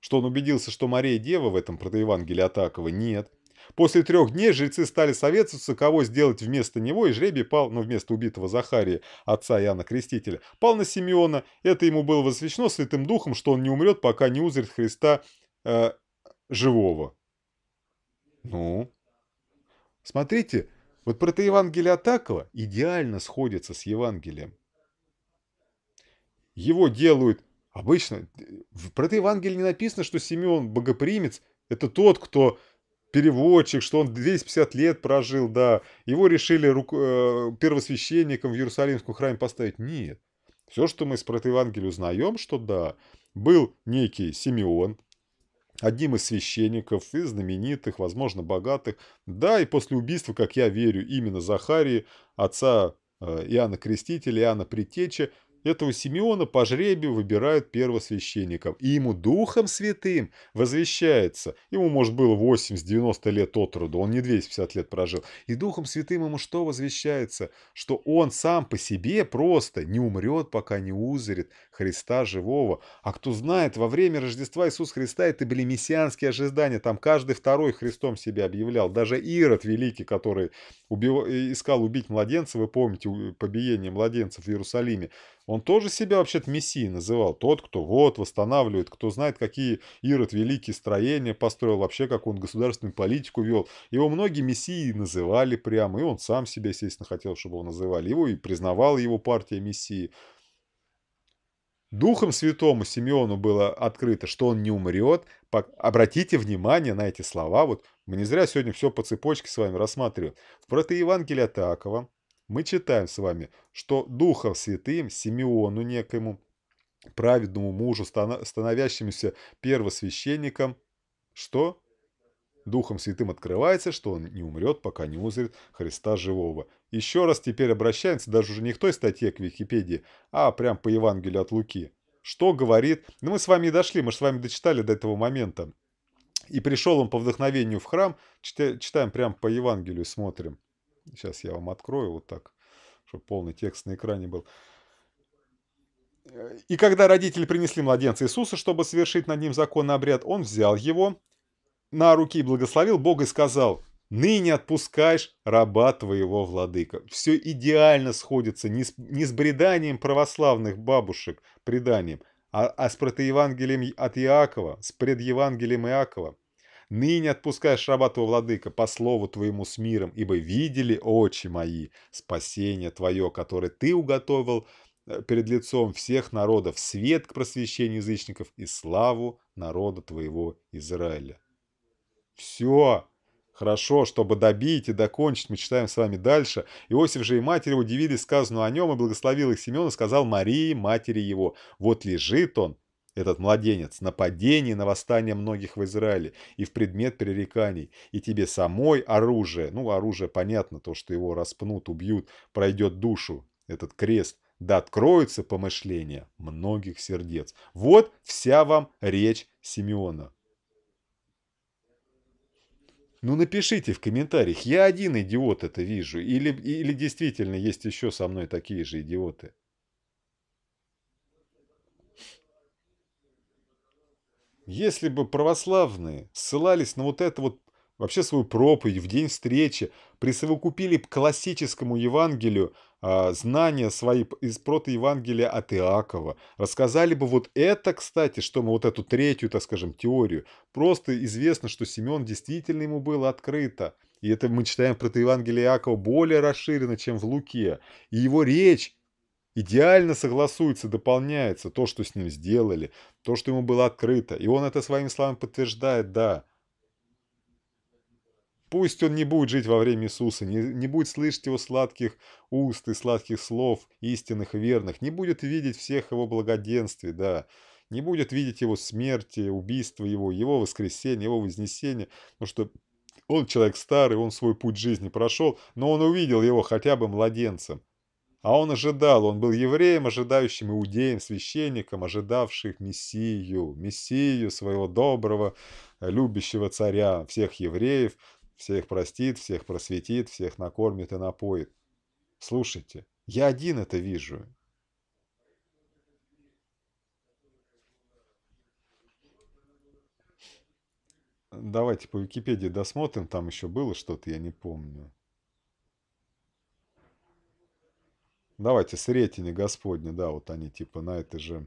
Что он убедился, что Мария Дева в этом протоевангелии от Иакова? Нет. После трех дней жрецы стали советоваться, кого сделать вместо него, и жребий пал, ну, вместо убитого Захария, отца Иоанна Крестителя, пал на Симеона. Это ему было возвещено Святым Духом, что он не умрет, пока не узрит Христа э, живого. Ну? Смотрите, вот про это протоевангелие Атакова идеально сходится с Евангелием. Его делают обычно... В Евангелие не написано, что Симеон Богоприимец – это тот, кто переводчик, что он 250 лет прожил, да. Его решили ру... Э, первосвященником в Иерусалимском храме поставить. Нет. Все, что мы из протоевангелия узнаем, что да, был некий Симеон, одним из священников, и знаменитых, возможно, богатых. Да, и после убийства, как я верю, именно Захарии, отца э, Иоанна Крестителя, Иоанна Притечи, этого Симеона по жребию выбирают первосвященником, и ему Духом Святым возвещается. Ему, может, было 80-90 лет от роду, он не 250 лет прожил. И Духом Святым ему что возвещается? Что он сам по себе просто не умрет, пока не узрит Христа живого. А кто знает, во время Рождества Иисус Христа это были мессианские ожидания, там каждый второй Христом себя объявлял. Даже Ирод Великий, который убив... Э, искал убить младенца, вы помните побиение младенцев в Иерусалиме, он тоже себя вообще-то мессией называл. Тот, кто вот восстанавливает, кто знает, какие Ирод великие строения построил, вообще, как он государственную политику вел. Его многие мессии называли прямо, и он сам себя, естественно, хотел, чтобы его называли. Его и признавала его партия мессии. Духом Святому Симеону было открыто, что он не умрет. Обратите внимание на эти слова. Вот мы не зря сегодня все по цепочке с вами рассматриваем. В протоевангелии от Иакова, мы читаем с вами, что Духом Святым Симеону некому, праведному мужу, становящемуся первосвященником, что? Духом Святым открывается, что он не умрет, пока не узрит Христа живого. Еще раз теперь обращаемся даже уже не к той статье к Википедии, а прям по Евангелию от Луки. Что говорит? Ну мы с вами и дошли, мы с вами дочитали до этого момента. И пришел он по вдохновению в храм, читаем прям по Евангелию, смотрим. Сейчас я вам открою вот так, чтобы полный текст на экране был. Э, «И когда родители принесли младенца Иисуса, чтобы совершить над ним законный обряд, он взял его на руки и благословил Бога и сказал, «Ныне отпускаешь раба твоего владыка». Все идеально сходится не с, не с бреданием православных бабушек, преданием, а, а с протоевангелием от Иакова, с предевангелием Иакова. Ныне отпускаешь раба твоего, владыка, по слову твоему с миром, ибо видели очи мои спасение твое, которое ты уготовил э, перед лицом всех народов, свет к просвещению язычников и славу народа твоего Израиля. Все, Хорошо, чтобы добить и докончить, мы читаем с вами дальше. Иосиф же и матери его удивились сказанную о нем, и благословил их Семен и сказал Марии, матери его, «Вот лежит он, этот младенец, нападений на восстание многих в Израиле и в предмет пререканий, и тебе самой оружие, ну оружие понятно, то, что его распнут, убьют, пройдет душу, этот крест, да откроется помышление многих сердец. Вот вся вам речь Симеона. Ну напишите в комментариях, я один идиот это вижу, или, или действительно есть еще со мной такие же идиоты. Если бы православные ссылались на вот это вот вообще свою проповедь в день встречи, присовокупили к классическому Евангелию а, знания свои из протоевангелия от Иакова, рассказали бы вот это, кстати, что мы вот эту третью, так скажем, теорию, просто известно, что Семен действительно ему было открыто. И это мы читаем в протоевангелии Иакова более расширенно, чем в Луке. И его речь идеально согласуется, дополняется то, что с ним сделали, то, что ему было открыто. И он это своими словами подтверждает, да. Пусть он не будет жить во время Иисуса, не, не будет слышать его сладких уст и сладких слов, истинных и верных, не будет видеть всех его благоденствий, да, не будет видеть его смерти, убийства его, его воскресения, его вознесения, потому что он человек старый, он свой путь жизни прошел, но он увидел его хотя бы младенцем. А он ожидал, он был евреем, ожидающим иудеем, священником, ожидавших Мессию, Мессию своего доброго, любящего царя, всех евреев, всех простит, всех просветит, всех накормит и напоит. Слушайте, я один это вижу, давайте по Википедии досмотрим, там еще было что-то, я не помню. Давайте, Сретение Господне, да, вот они типа на этой же...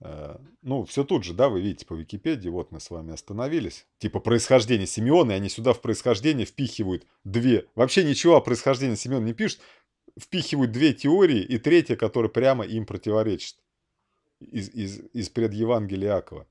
Э, ну, все тут же, да, вы видите по Википедии, вот мы с вами остановились. Типа происхождение Симеона, и они сюда в происхождение впихивают две... Вообще ничего о происхождении Симеона не пишут, впихивают две теории и третья, которая прямо им противоречит из, из, из Евангелия Иакова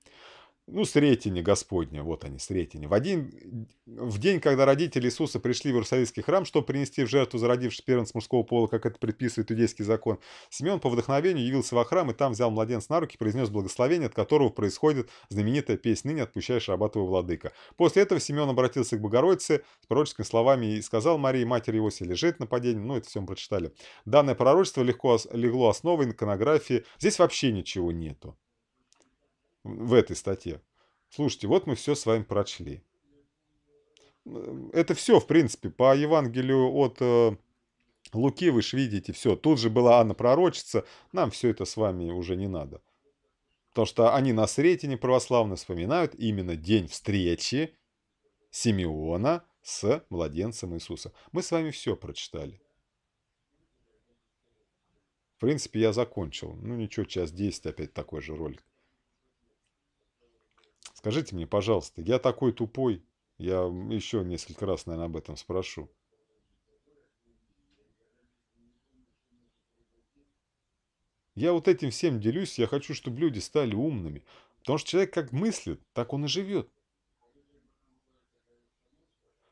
ну, Сретение Господня, вот они, Сретение. В, один, в день, когда родители Иисуса пришли в Иерусалимский храм, чтобы принести в жертву зародившись первенец мужского пола, как это предписывает иудейский закон, Симеон по вдохновению явился во храм и там взял младенца на руки, произнес благословение, от которого происходит знаменитая песня «Ныне отпущай шабатова владыка». После этого Симеон обратился к Богородице с пророческими словами и сказал Марии, матери его сей лежит на падении, ну, это все мы прочитали. Данное пророчество легко легло основой иконографии. Здесь вообще ничего нету в этой статье. Слушайте, вот мы все с вами прочли. Это все, в принципе, по Евангелию от э, Луки вы же видите все. Тут же была Анна Пророчица, нам все это с вами уже не надо. Потому что они на Сретине православно вспоминают именно день встречи Симеона с младенцем Иисуса. Мы с вами все прочитали. В принципе, я закончил. Ну ничего, час 10 опять такой же ролик. Скажите мне, пожалуйста, я такой тупой. Я еще несколько раз, наверное, об этом спрошу. Я вот этим всем делюсь, я хочу, чтобы люди стали умными. Потому что человек как мыслит, так он и живет.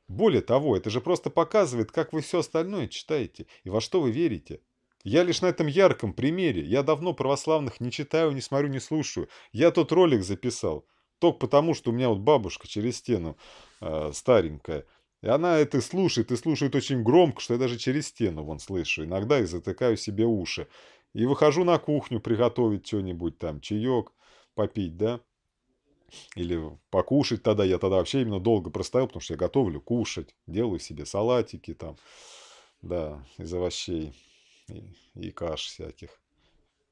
Более того, это же просто показывает, как вы все остальное читаете и во что вы верите. Я лишь на этом ярком примере. Я давно православных не читаю, не смотрю, не слушаю. Я тот ролик записал. Только потому, что у меня вот бабушка через стену э, старенькая. И она это слушает, и слушает очень громко, что я даже через стену вон слышу. Иногда и затыкаю себе уши. И выхожу на кухню приготовить что-нибудь там, чаек попить, да? Или покушать тогда. Я тогда вообще именно долго простоял, потому что я готовлю кушать. Делаю себе салатики там, да, из овощей и, и каш всяких.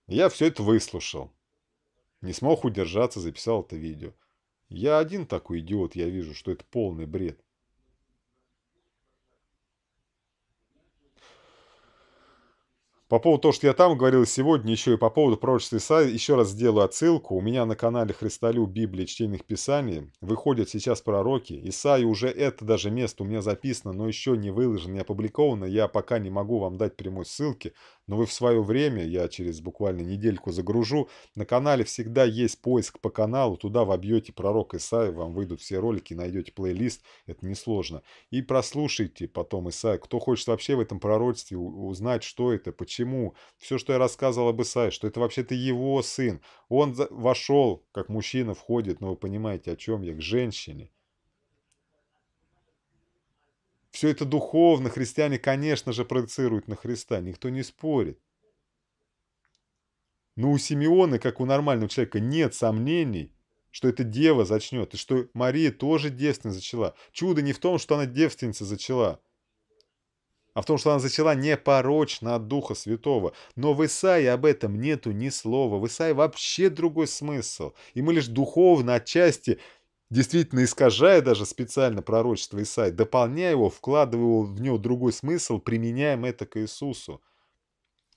Я все это выслушал. Не смог удержаться, записал это видео. Я один такой идиот, я вижу, что это полный бред. По поводу того, что я там говорил сегодня, еще и по поводу пророчества Исаии, еще раз сделаю отсылку. У меня на канале Христолю Библии Чтенных Писаний выходят сейчас пророки. Исаи уже это даже место у меня записано, но еще не выложено, не опубликовано. Я пока не могу вам дать прямой ссылки но вы в свое время, я через буквально недельку загружу, на канале всегда есть поиск по каналу, туда вобьете пророк Исаия, вам выйдут все ролики, найдете плейлист, это несложно. И прослушайте потом Исаия, кто хочет вообще в этом пророчестве узнать, что это, почему, все, что я рассказывал об Исаии, что это вообще-то его сын, он вошел, как мужчина входит, но вы понимаете, о чем я, к женщине. Все это духовно христиане, конечно же, проецируют на Христа, никто не спорит. Но у Симеона, как у нормального человека, нет сомнений, что это дева зачнет, и что Мария тоже девственница зачала. Чудо не в том, что она девственница зачала, а в том, что она зачала непорочно от Духа Святого. Но в Исаии об этом нету ни слова. В Исаии вообще другой смысл. И мы лишь духовно отчасти действительно искажая даже специально пророчество Исаи, дополняя его, вкладывая в него другой смысл, применяем это к Иисусу.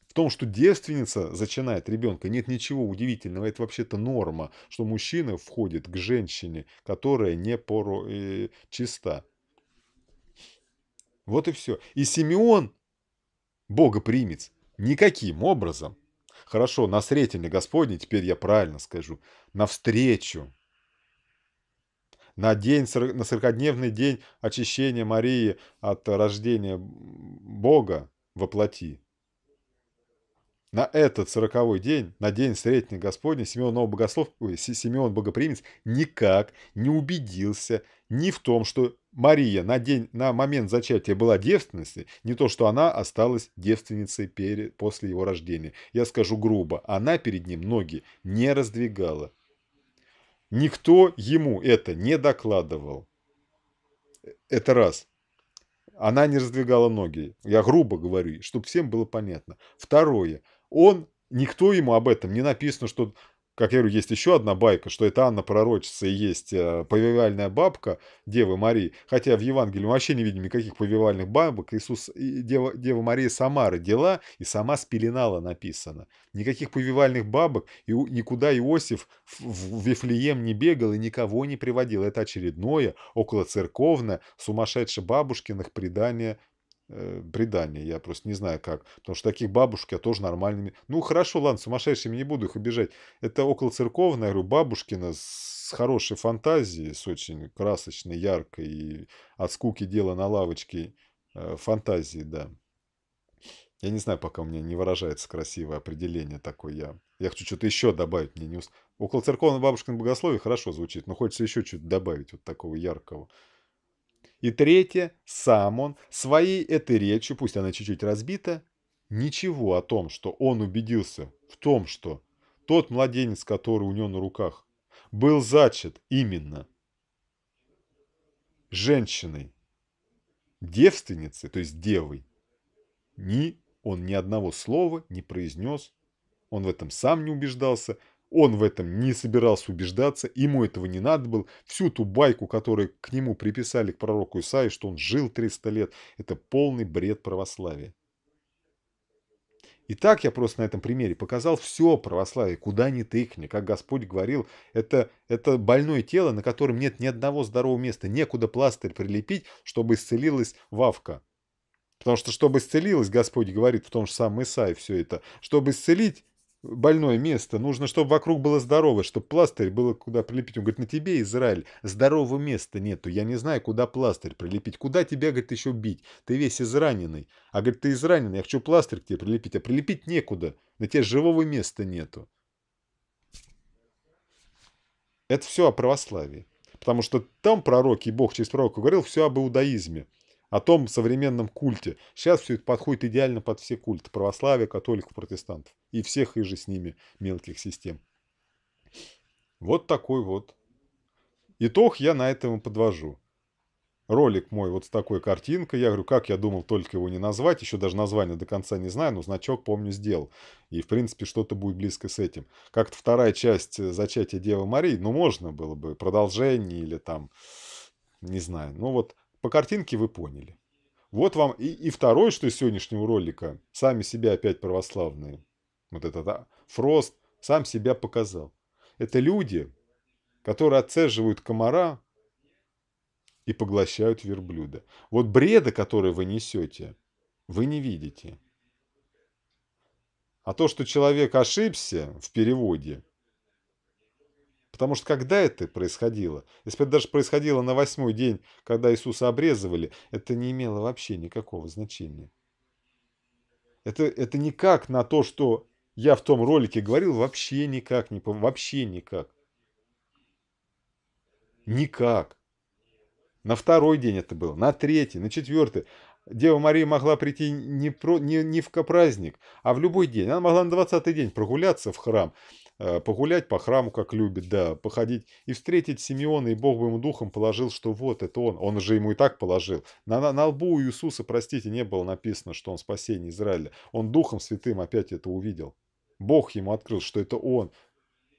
В том, что девственница зачинает ребенка, нет ничего удивительного. Это вообще-то норма, что мужчина входит к женщине, которая не поро э, чиста. Вот и все. И Симеон, Богопримец никаким образом. Хорошо, на сретение Господне, теперь я правильно скажу, навстречу на день, на 40-дневный день очищения Марии от рождения Бога воплоти. На этот сороковой день, на день Сретения Господня, Симеон Новый Богослов, ой, Симеон Богоприимец никак не убедился ни в том, что Мария на, день, на момент зачатия была девственницей, не то, что она осталась девственницей перед, после его рождения. Я скажу грубо, она перед ним ноги не раздвигала. Никто ему это не докладывал. Это раз. Она не раздвигала ноги. Я грубо говорю, чтобы всем было понятно. Второе. Он, никто ему об этом не написано, что как я говорю, есть еще одна байка, что это Анна Пророчица и есть э, повивальная бабка Девы Марии. Хотя в Евангелии мы вообще не видим никаких повивальных бабок. Иисус, и Дева, Дева Мария сама родила и сама спеленала написано. Никаких повивальных бабок. И никуда Иосиф в Вифлеем не бегал и никого не приводил. Это очередное, околоцерковное, сумасшедшее бабушкиных предание э, предание. Я просто не знаю как. Потому что таких бабушек я тоже нормальными... Ну, хорошо, ладно, сумасшедшими не буду их обижать. Это около церковная, говорю, бабушкина с хорошей фантазией, с очень красочной, яркой и от скуки дела на лавочке э, фантазии, да. Я не знаю, пока у меня не выражается красивое определение такое. Я, я хочу что-то еще добавить. Мне не ус... Около церковной бабушкиной богословии хорошо звучит, но хочется еще что-то добавить вот такого яркого. И третье, сам он своей этой речью, пусть она чуть-чуть разбита, ничего о том, что он убедился в том, что тот младенец, который у него на руках, был зачат именно женщиной, девственницей, то есть девой, ни он ни одного слова не произнес, он в этом сам не убеждался – он в этом не собирался убеждаться, ему этого не надо было. Всю ту байку, которую к нему приписали к пророку Исаи, что он жил 300 лет, это полный бред православия. Итак, я просто на этом примере показал все православие, куда ни тыкни, как Господь говорил, это, это больное тело, на котором нет ни одного здорового места, некуда пластырь прилепить, чтобы исцелилась вавка. Потому что, чтобы исцелилась, Господь говорит в том же самом Исаии все это, чтобы исцелить, больное место, нужно, чтобы вокруг было здорово, чтобы пластырь было куда прилепить. Он говорит, на тебе, Израиль, здорового места нету, я не знаю, куда пластырь прилепить, куда тебя, говорит, еще бить, ты весь израненный. А, говорит, ты израненный, я хочу пластырь к тебе прилепить, а прилепить некуда, на тебе живого места нету. Это все о православии. Потому что там пророки, Бог через пророка говорил все об иудаизме о том современном культе. Сейчас все это подходит идеально под все культы. Православие, католиков, протестантов. И всех и же с ними мелких систем. Вот такой вот. Итог я на этом подвожу. Ролик мой вот с такой картинкой. Я говорю, как я думал только его не назвать. Еще даже название до конца не знаю, но значок, помню, сделал. И, в принципе, что-то будет близко с этим. Как-то вторая часть э, зачатия Девы Марии, ну, можно было бы продолжение или там, не знаю. Ну, вот по картинке вы поняли. Вот вам и, и второй, что из сегодняшнего ролика. Сами себя опять православные. Вот этот а, Фрост сам себя показал. Это люди, которые отцеживают комара и поглощают верблюда. Вот бреда, который вы несете, вы не видите. А то, что человек ошибся в переводе – Потому что когда это происходило, если это даже происходило на восьмой день, когда Иисуса обрезывали, это не имело вообще никакого значения. Это, это никак на то, что я в том ролике говорил, вообще никак, не, вообще никак. Никак. На второй день это было, на третий, на четвертый. Дева Мария могла прийти не, про, не, не в праздник, а в любой день. Она могла на 20 день прогуляться в храм Э, погулять по храму, как любит, да, походить, и встретить Симеона, и Бог бы ему духом положил, что вот это он, он же ему и так положил. На, на, на лбу у Иисуса, простите, не было написано, что он спасение Израиля. Он духом святым опять это увидел. Бог ему открыл, что это он.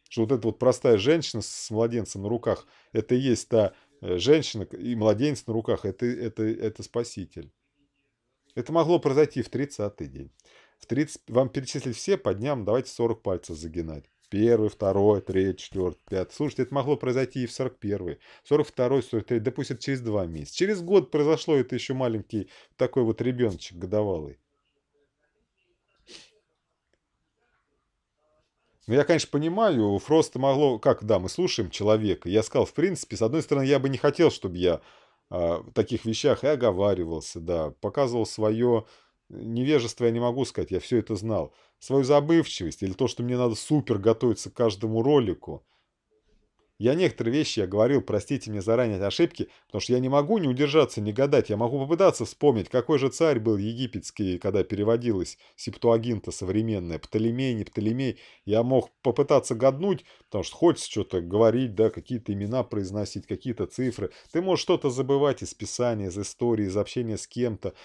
Что вот эта вот простая женщина с младенцем на руках, это и есть та э, женщина и младенец на руках, это, это, это спаситель. Это могло произойти в 30-й день. В 30, вам перечислить все по дням, давайте 40 пальцев загинать первый, второй, третий, четвертый, пятый. Слушайте, это могло произойти и в 41, 42, 43, допустим, через два месяца. Через год произошло это еще маленький такой вот ребеночек годовалый. Ну, я, конечно, понимаю, у Фроста могло... Как, да, мы слушаем человека. Я сказал, в принципе, с одной стороны, я бы не хотел, чтобы я а, в таких вещах и оговаривался, да, показывал свое невежество я не могу сказать, я все это знал. Свою забывчивость или то, что мне надо супер готовиться к каждому ролику. Я некоторые вещи, я говорил, простите мне заранее ошибки, потому что я не могу не удержаться, не гадать. Я могу попытаться вспомнить, какой же царь был египетский, когда переводилась септуагинта современная, Птолемей, не Птолемей. Я мог попытаться гаднуть, потому что хочется что-то говорить, да, какие-то имена произносить, какие-то цифры. Ты можешь что-то забывать из писания, из истории, из общения с кем-то.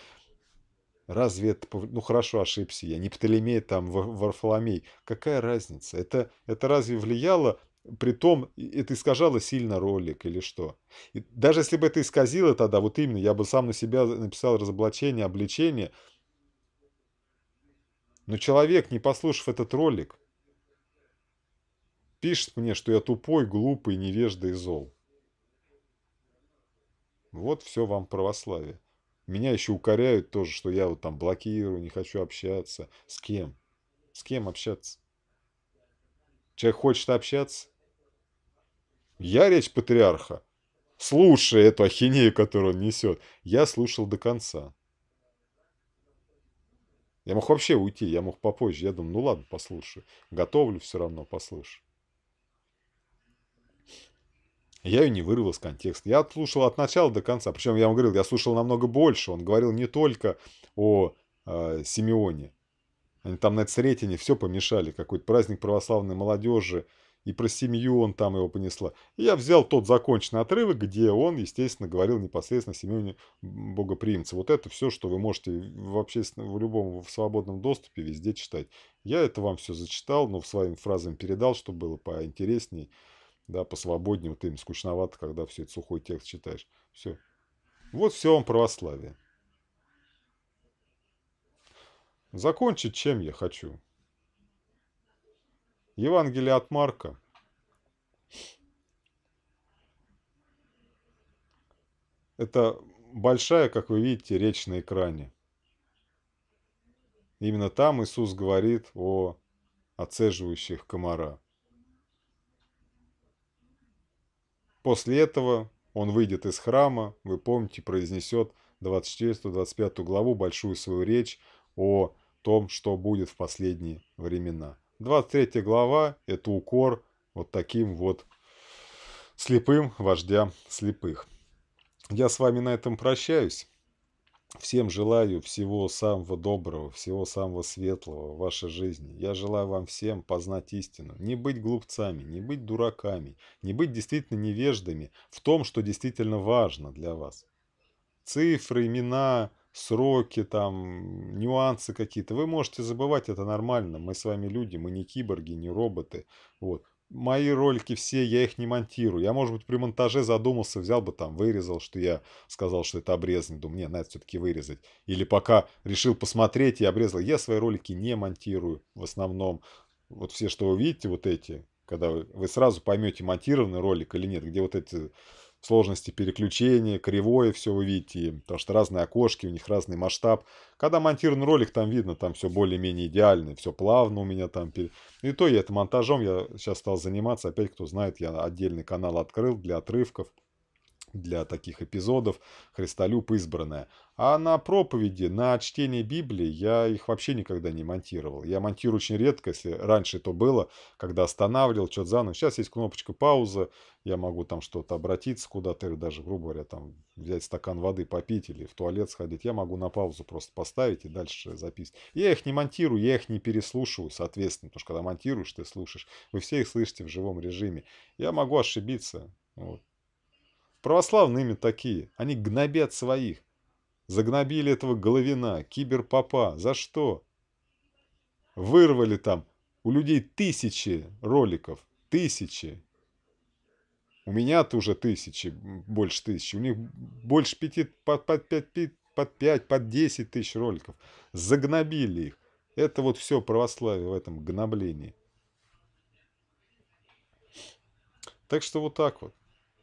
Разве это... Ну хорошо, ошибся я. Не Птолемей там, Варфоломей. Какая разница? Это, это разве влияло Притом это искажало сильно ролик или что. И даже если бы это исказило тогда, вот именно, я бы сам на себя написал разоблачение, обличение. Но человек, не послушав этот ролик, пишет мне, что я тупой, глупый, невежда и зол. Вот все вам православие. Меня еще укоряют тоже, что я вот там блокирую, не хочу общаться. С кем? С кем общаться? Человек хочет общаться? Я речь патриарха, Слушай эту ахинею, которую он несет, я слушал до конца. Я мог вообще уйти, я мог попозже. Я думаю, ну ладно, послушаю. Готовлю все равно, послушаю. Я ее не вырвал из контекста. Я слушал от начала до конца. Причем я вам говорил, я слушал намного больше. Он говорил не только о э, Симеоне. Они там на Цретине все помешали. Какой-то праздник православной молодежи. И про семью он там его понесла. И я взял тот законченный отрывок, где он, естественно, говорил непосредственно о Симеоне Богоприимце. Вот это все, что вы можете в, общественном, в любом в свободном доступе везде читать. Я это вам все зачитал, но своим фразам передал, чтобы было поинтересней да, посвободнее, вот им скучновато, когда все это сухой текст читаешь. Все. Вот все вам православие. Закончить чем я хочу? Евангелие от Марка. Это большая, как вы видите, речь на экране. Именно там Иисус говорит о отцеживающих комара. После этого он выйдет из храма, вы помните, произнесет 24-25 главу большую свою речь о том, что будет в последние времена. 23 глава – это укор вот таким вот слепым вождям слепых. Я с вами на этом прощаюсь. Всем желаю всего самого доброго, всего самого светлого в вашей жизни. Я желаю вам всем познать истину. Не быть глупцами, не быть дураками, не быть действительно невеждами в том, что действительно важно для вас. Цифры, имена, сроки, там, нюансы какие-то. Вы можете забывать, это нормально. Мы с вами люди, мы не киборги, не роботы. Вот мои ролики все, я их не монтирую. Я, может быть, при монтаже задумался, взял бы там, вырезал, что я сказал, что это обрезано. Думаю, нет, надо все-таки вырезать. Или пока решил посмотреть и обрезал. Я свои ролики не монтирую в основном. Вот все, что вы видите, вот эти, когда вы, вы сразу поймете, монтированный ролик или нет, где вот эти сложности переключения, кривое все вы видите, потому что разные окошки, у них разный масштаб. Когда монтирован ролик, там видно, там все более-менее идеально, все плавно у меня там. И то я это монтажом, я сейчас стал заниматься, опять кто знает, я отдельный канал открыл для отрывков для таких эпизодов «Христолюб избранная». А на проповеди, на чтение Библии я их вообще никогда не монтировал. Я монтирую очень редко, если раньше это было, когда останавливал что-то заново. Сейчас есть кнопочка пауза, я могу там что-то обратиться куда-то, или даже, грубо говоря, там взять стакан воды попить или в туалет сходить. Я могу на паузу просто поставить и дальше записывать. Я их не монтирую, я их не переслушиваю, соответственно, потому что когда монтируешь, ты слушаешь. Вы все их слышите в живом режиме. Я могу ошибиться. Вот. Православными такие. Они гнобят своих. Загнобили этого Головина, киберпопа. За что? Вырвали там у людей тысячи роликов. Тысячи. У меня-то уже тысячи, больше тысячи. У них больше пяти, под, под, пять, под пять, под десять тысяч роликов. Загнобили их. Это вот все православие в этом гноблении. Так что вот так вот.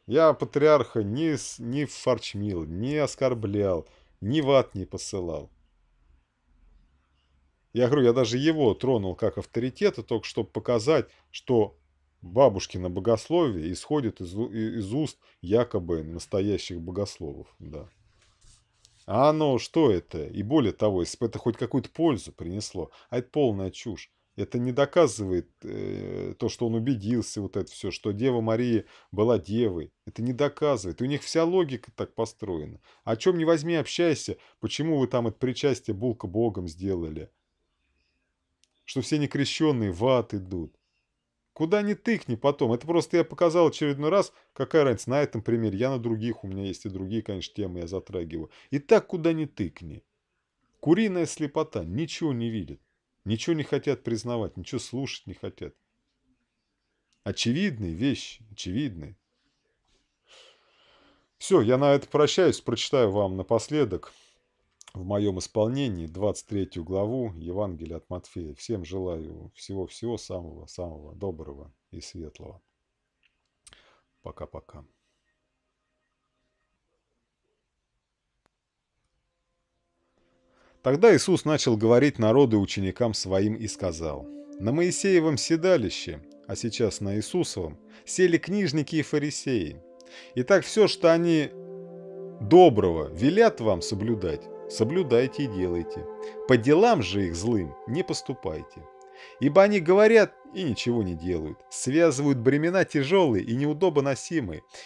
Я патриарха ни, ни форчмил, не оскорблял, ни в ад не посылал. Я говорю, я даже его тронул как авторитета, только чтобы показать, что бабушкино богословие исходит из, из уст якобы настоящих богословов. Да. А оно что это? И более того, если бы это хоть какую-то пользу принесло, а это полная чушь это не доказывает э, то, что он убедился, вот это все, что Дева Мария была девой. Это не доказывает. У них вся логика так построена. А о чем не возьми, общайся. Почему вы там от причастия булка богом сделали? Что все некрещенные в ад идут. Куда ни тыкни потом. Это просто я показал очередной раз, какая разница. На этом примере, я на других, у меня есть и другие, конечно, темы я затрагиваю. И так куда ни тыкни. Куриная слепота ничего не видит. Ничего не хотят признавать, ничего слушать не хотят. Очевидные вещи, очевидные. Все, я на это прощаюсь, прочитаю вам напоследок в моем исполнении 23 главу Евангелия от Матфея. Всем желаю всего-всего самого-самого доброго и светлого. Пока-пока. Тогда Иисус начал говорить народу и ученикам своим и сказал, «На Моисеевом седалище, а сейчас на Иисусовом, сели книжники и фарисеи. Итак, все, что они доброго велят вам соблюдать, соблюдайте и делайте. По делам же их злым не поступайте. Ибо они говорят и ничего не делают, связывают бремена тяжелые и неудобно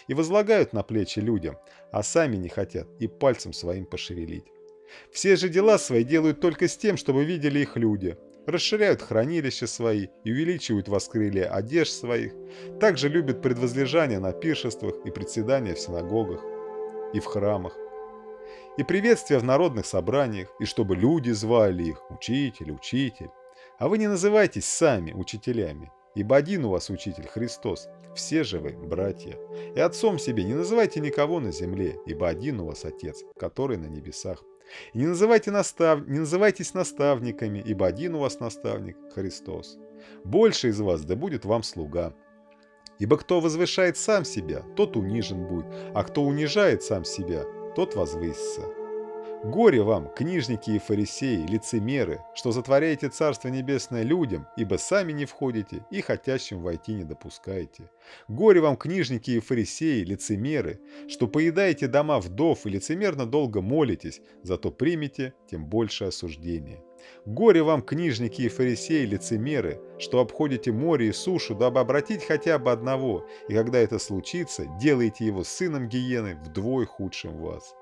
и возлагают на плечи людям, а сами не хотят и пальцем своим пошевелить. Все же дела свои делают только с тем, чтобы видели их люди. Расширяют хранилища свои и увеличивают воскрылие одежд своих. Также любят предвозлежания на пиршествах и председания в синагогах и в храмах. И приветствия в народных собраниях, и чтобы люди звали их «Учитель, Учитель». А вы не называйтесь сами учителями, ибо один у вас учитель Христос, все же вы братья. И отцом себе не называйте никого на земле, ибо один у вас Отец, который на небесах. И не, называйте настав... не называйтесь наставниками, ибо один у вас наставник – Христос. Больше из вас да будет вам слуга. Ибо кто возвышает сам себя, тот унижен будет, а кто унижает сам себя, тот возвысится. Горе вам, книжники и фарисеи, лицемеры, что затворяете Царство Небесное людям, ибо сами не входите и хотящим войти не допускаете. Горе вам, книжники и фарисеи, лицемеры, что поедаете дома вдов и лицемерно долго молитесь, зато примете тем больше осуждения. Горе вам, книжники и фарисеи, лицемеры, что обходите море и сушу, дабы обратить хотя бы одного, и когда это случится, делаете его сыном гиены вдвое худшим вас.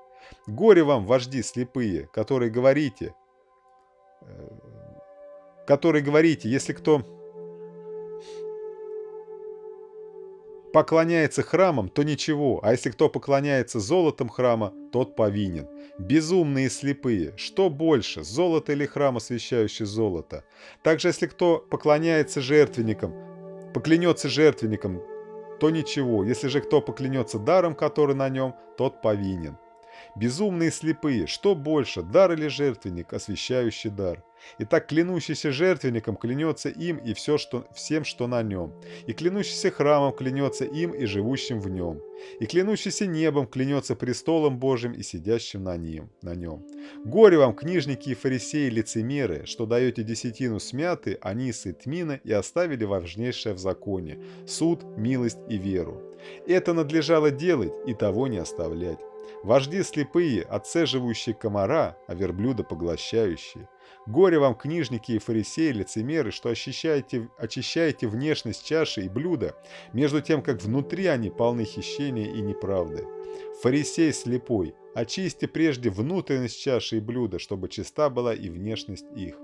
Горе вам, вожди слепые, которые говорите, э, которые говорите, если кто поклоняется храмам, то ничего, а если кто поклоняется золотом храма, тот повинен. Безумные слепые, что больше, золото или храм, освящающий золото? Также, если кто поклоняется жертвенникам, поклянется жертвенникам, то ничего, если же кто поклянется даром, который на нем, тот повинен. Безумные слепые, что больше, дар или жертвенник, освещающий дар? И так клянущийся жертвенником клянется им и все, что, всем, что на нем. И клянущийся храмом клянется им и живущим в нем. И клянущийся небом клянется престолом Божьим и сидящим на, ним, на нем. Горе вам, книжники и фарисеи лицемеры, что даете десятину смяты, анисы, тмина и оставили важнейшее в законе – суд, милость и веру. Это надлежало делать и того не оставлять. Вожди слепые, отцеживающие комара, а верблюда поглощающие. Горе вам, книжники и фарисеи, лицемеры, что очищаете, очищаете внешность чаши и блюда, между тем, как внутри они полны хищения и неправды. Фарисей слепой, очисти прежде внутренность чаши и блюда, чтобы чиста была и внешность их.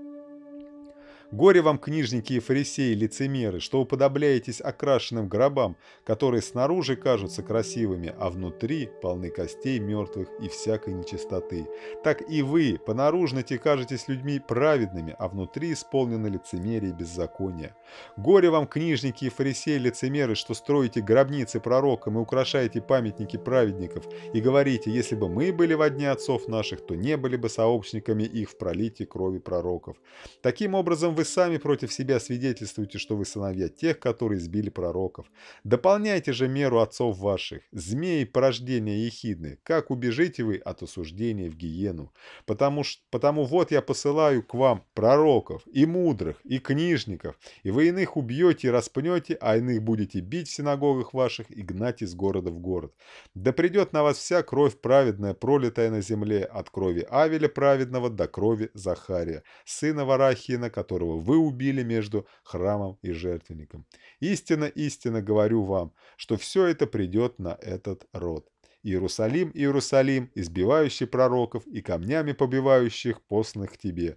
Горе вам, книжники и фарисеи, лицемеры, что уподобляетесь окрашенным гробам, которые снаружи кажутся красивыми, а внутри полны костей мертвых и всякой нечистоты. Так и вы, понаружно, те кажетесь людьми праведными, а внутри исполнены лицемерие и беззаконие. Горе вам, книжники и фарисеи, лицемеры, что строите гробницы пророкам и украшаете памятники праведников, и говорите, если бы мы были во дне отцов наших, то не были бы сообщниками их в пролитии крови пророков. Таким образом, вы сами против себя свидетельствуете, что вы сыновья тех, которые сбили пророков. Дополняйте же меру отцов ваших, змеи порождения ехидны, как убежите вы от осуждения в гиену. Потому, потому вот я посылаю к вам пророков, и мудрых, и книжников, и вы иных убьете и распнете, а иных будете бить в синагогах ваших и гнать из города в город. Да придет на вас вся кровь праведная, пролитая на земле, от крови Авеля праведного до крови Захария, сына Варахина, которого которого вы убили между храмом и жертвенником. Истинно, истинно говорю вам, что все это придет на этот род. Иерусалим, Иерусалим, избивающий пророков и камнями побивающих постных тебе.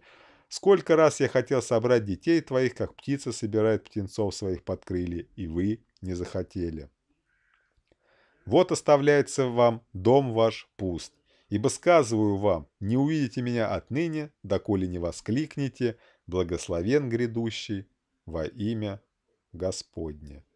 Сколько раз я хотел собрать детей твоих, как птица собирает птенцов своих под крылья, и вы не захотели. Вот оставляется вам дом ваш пуст. Ибо сказываю вам, не увидите меня отныне, доколе не воскликнете благословен грядущий во имя Господне.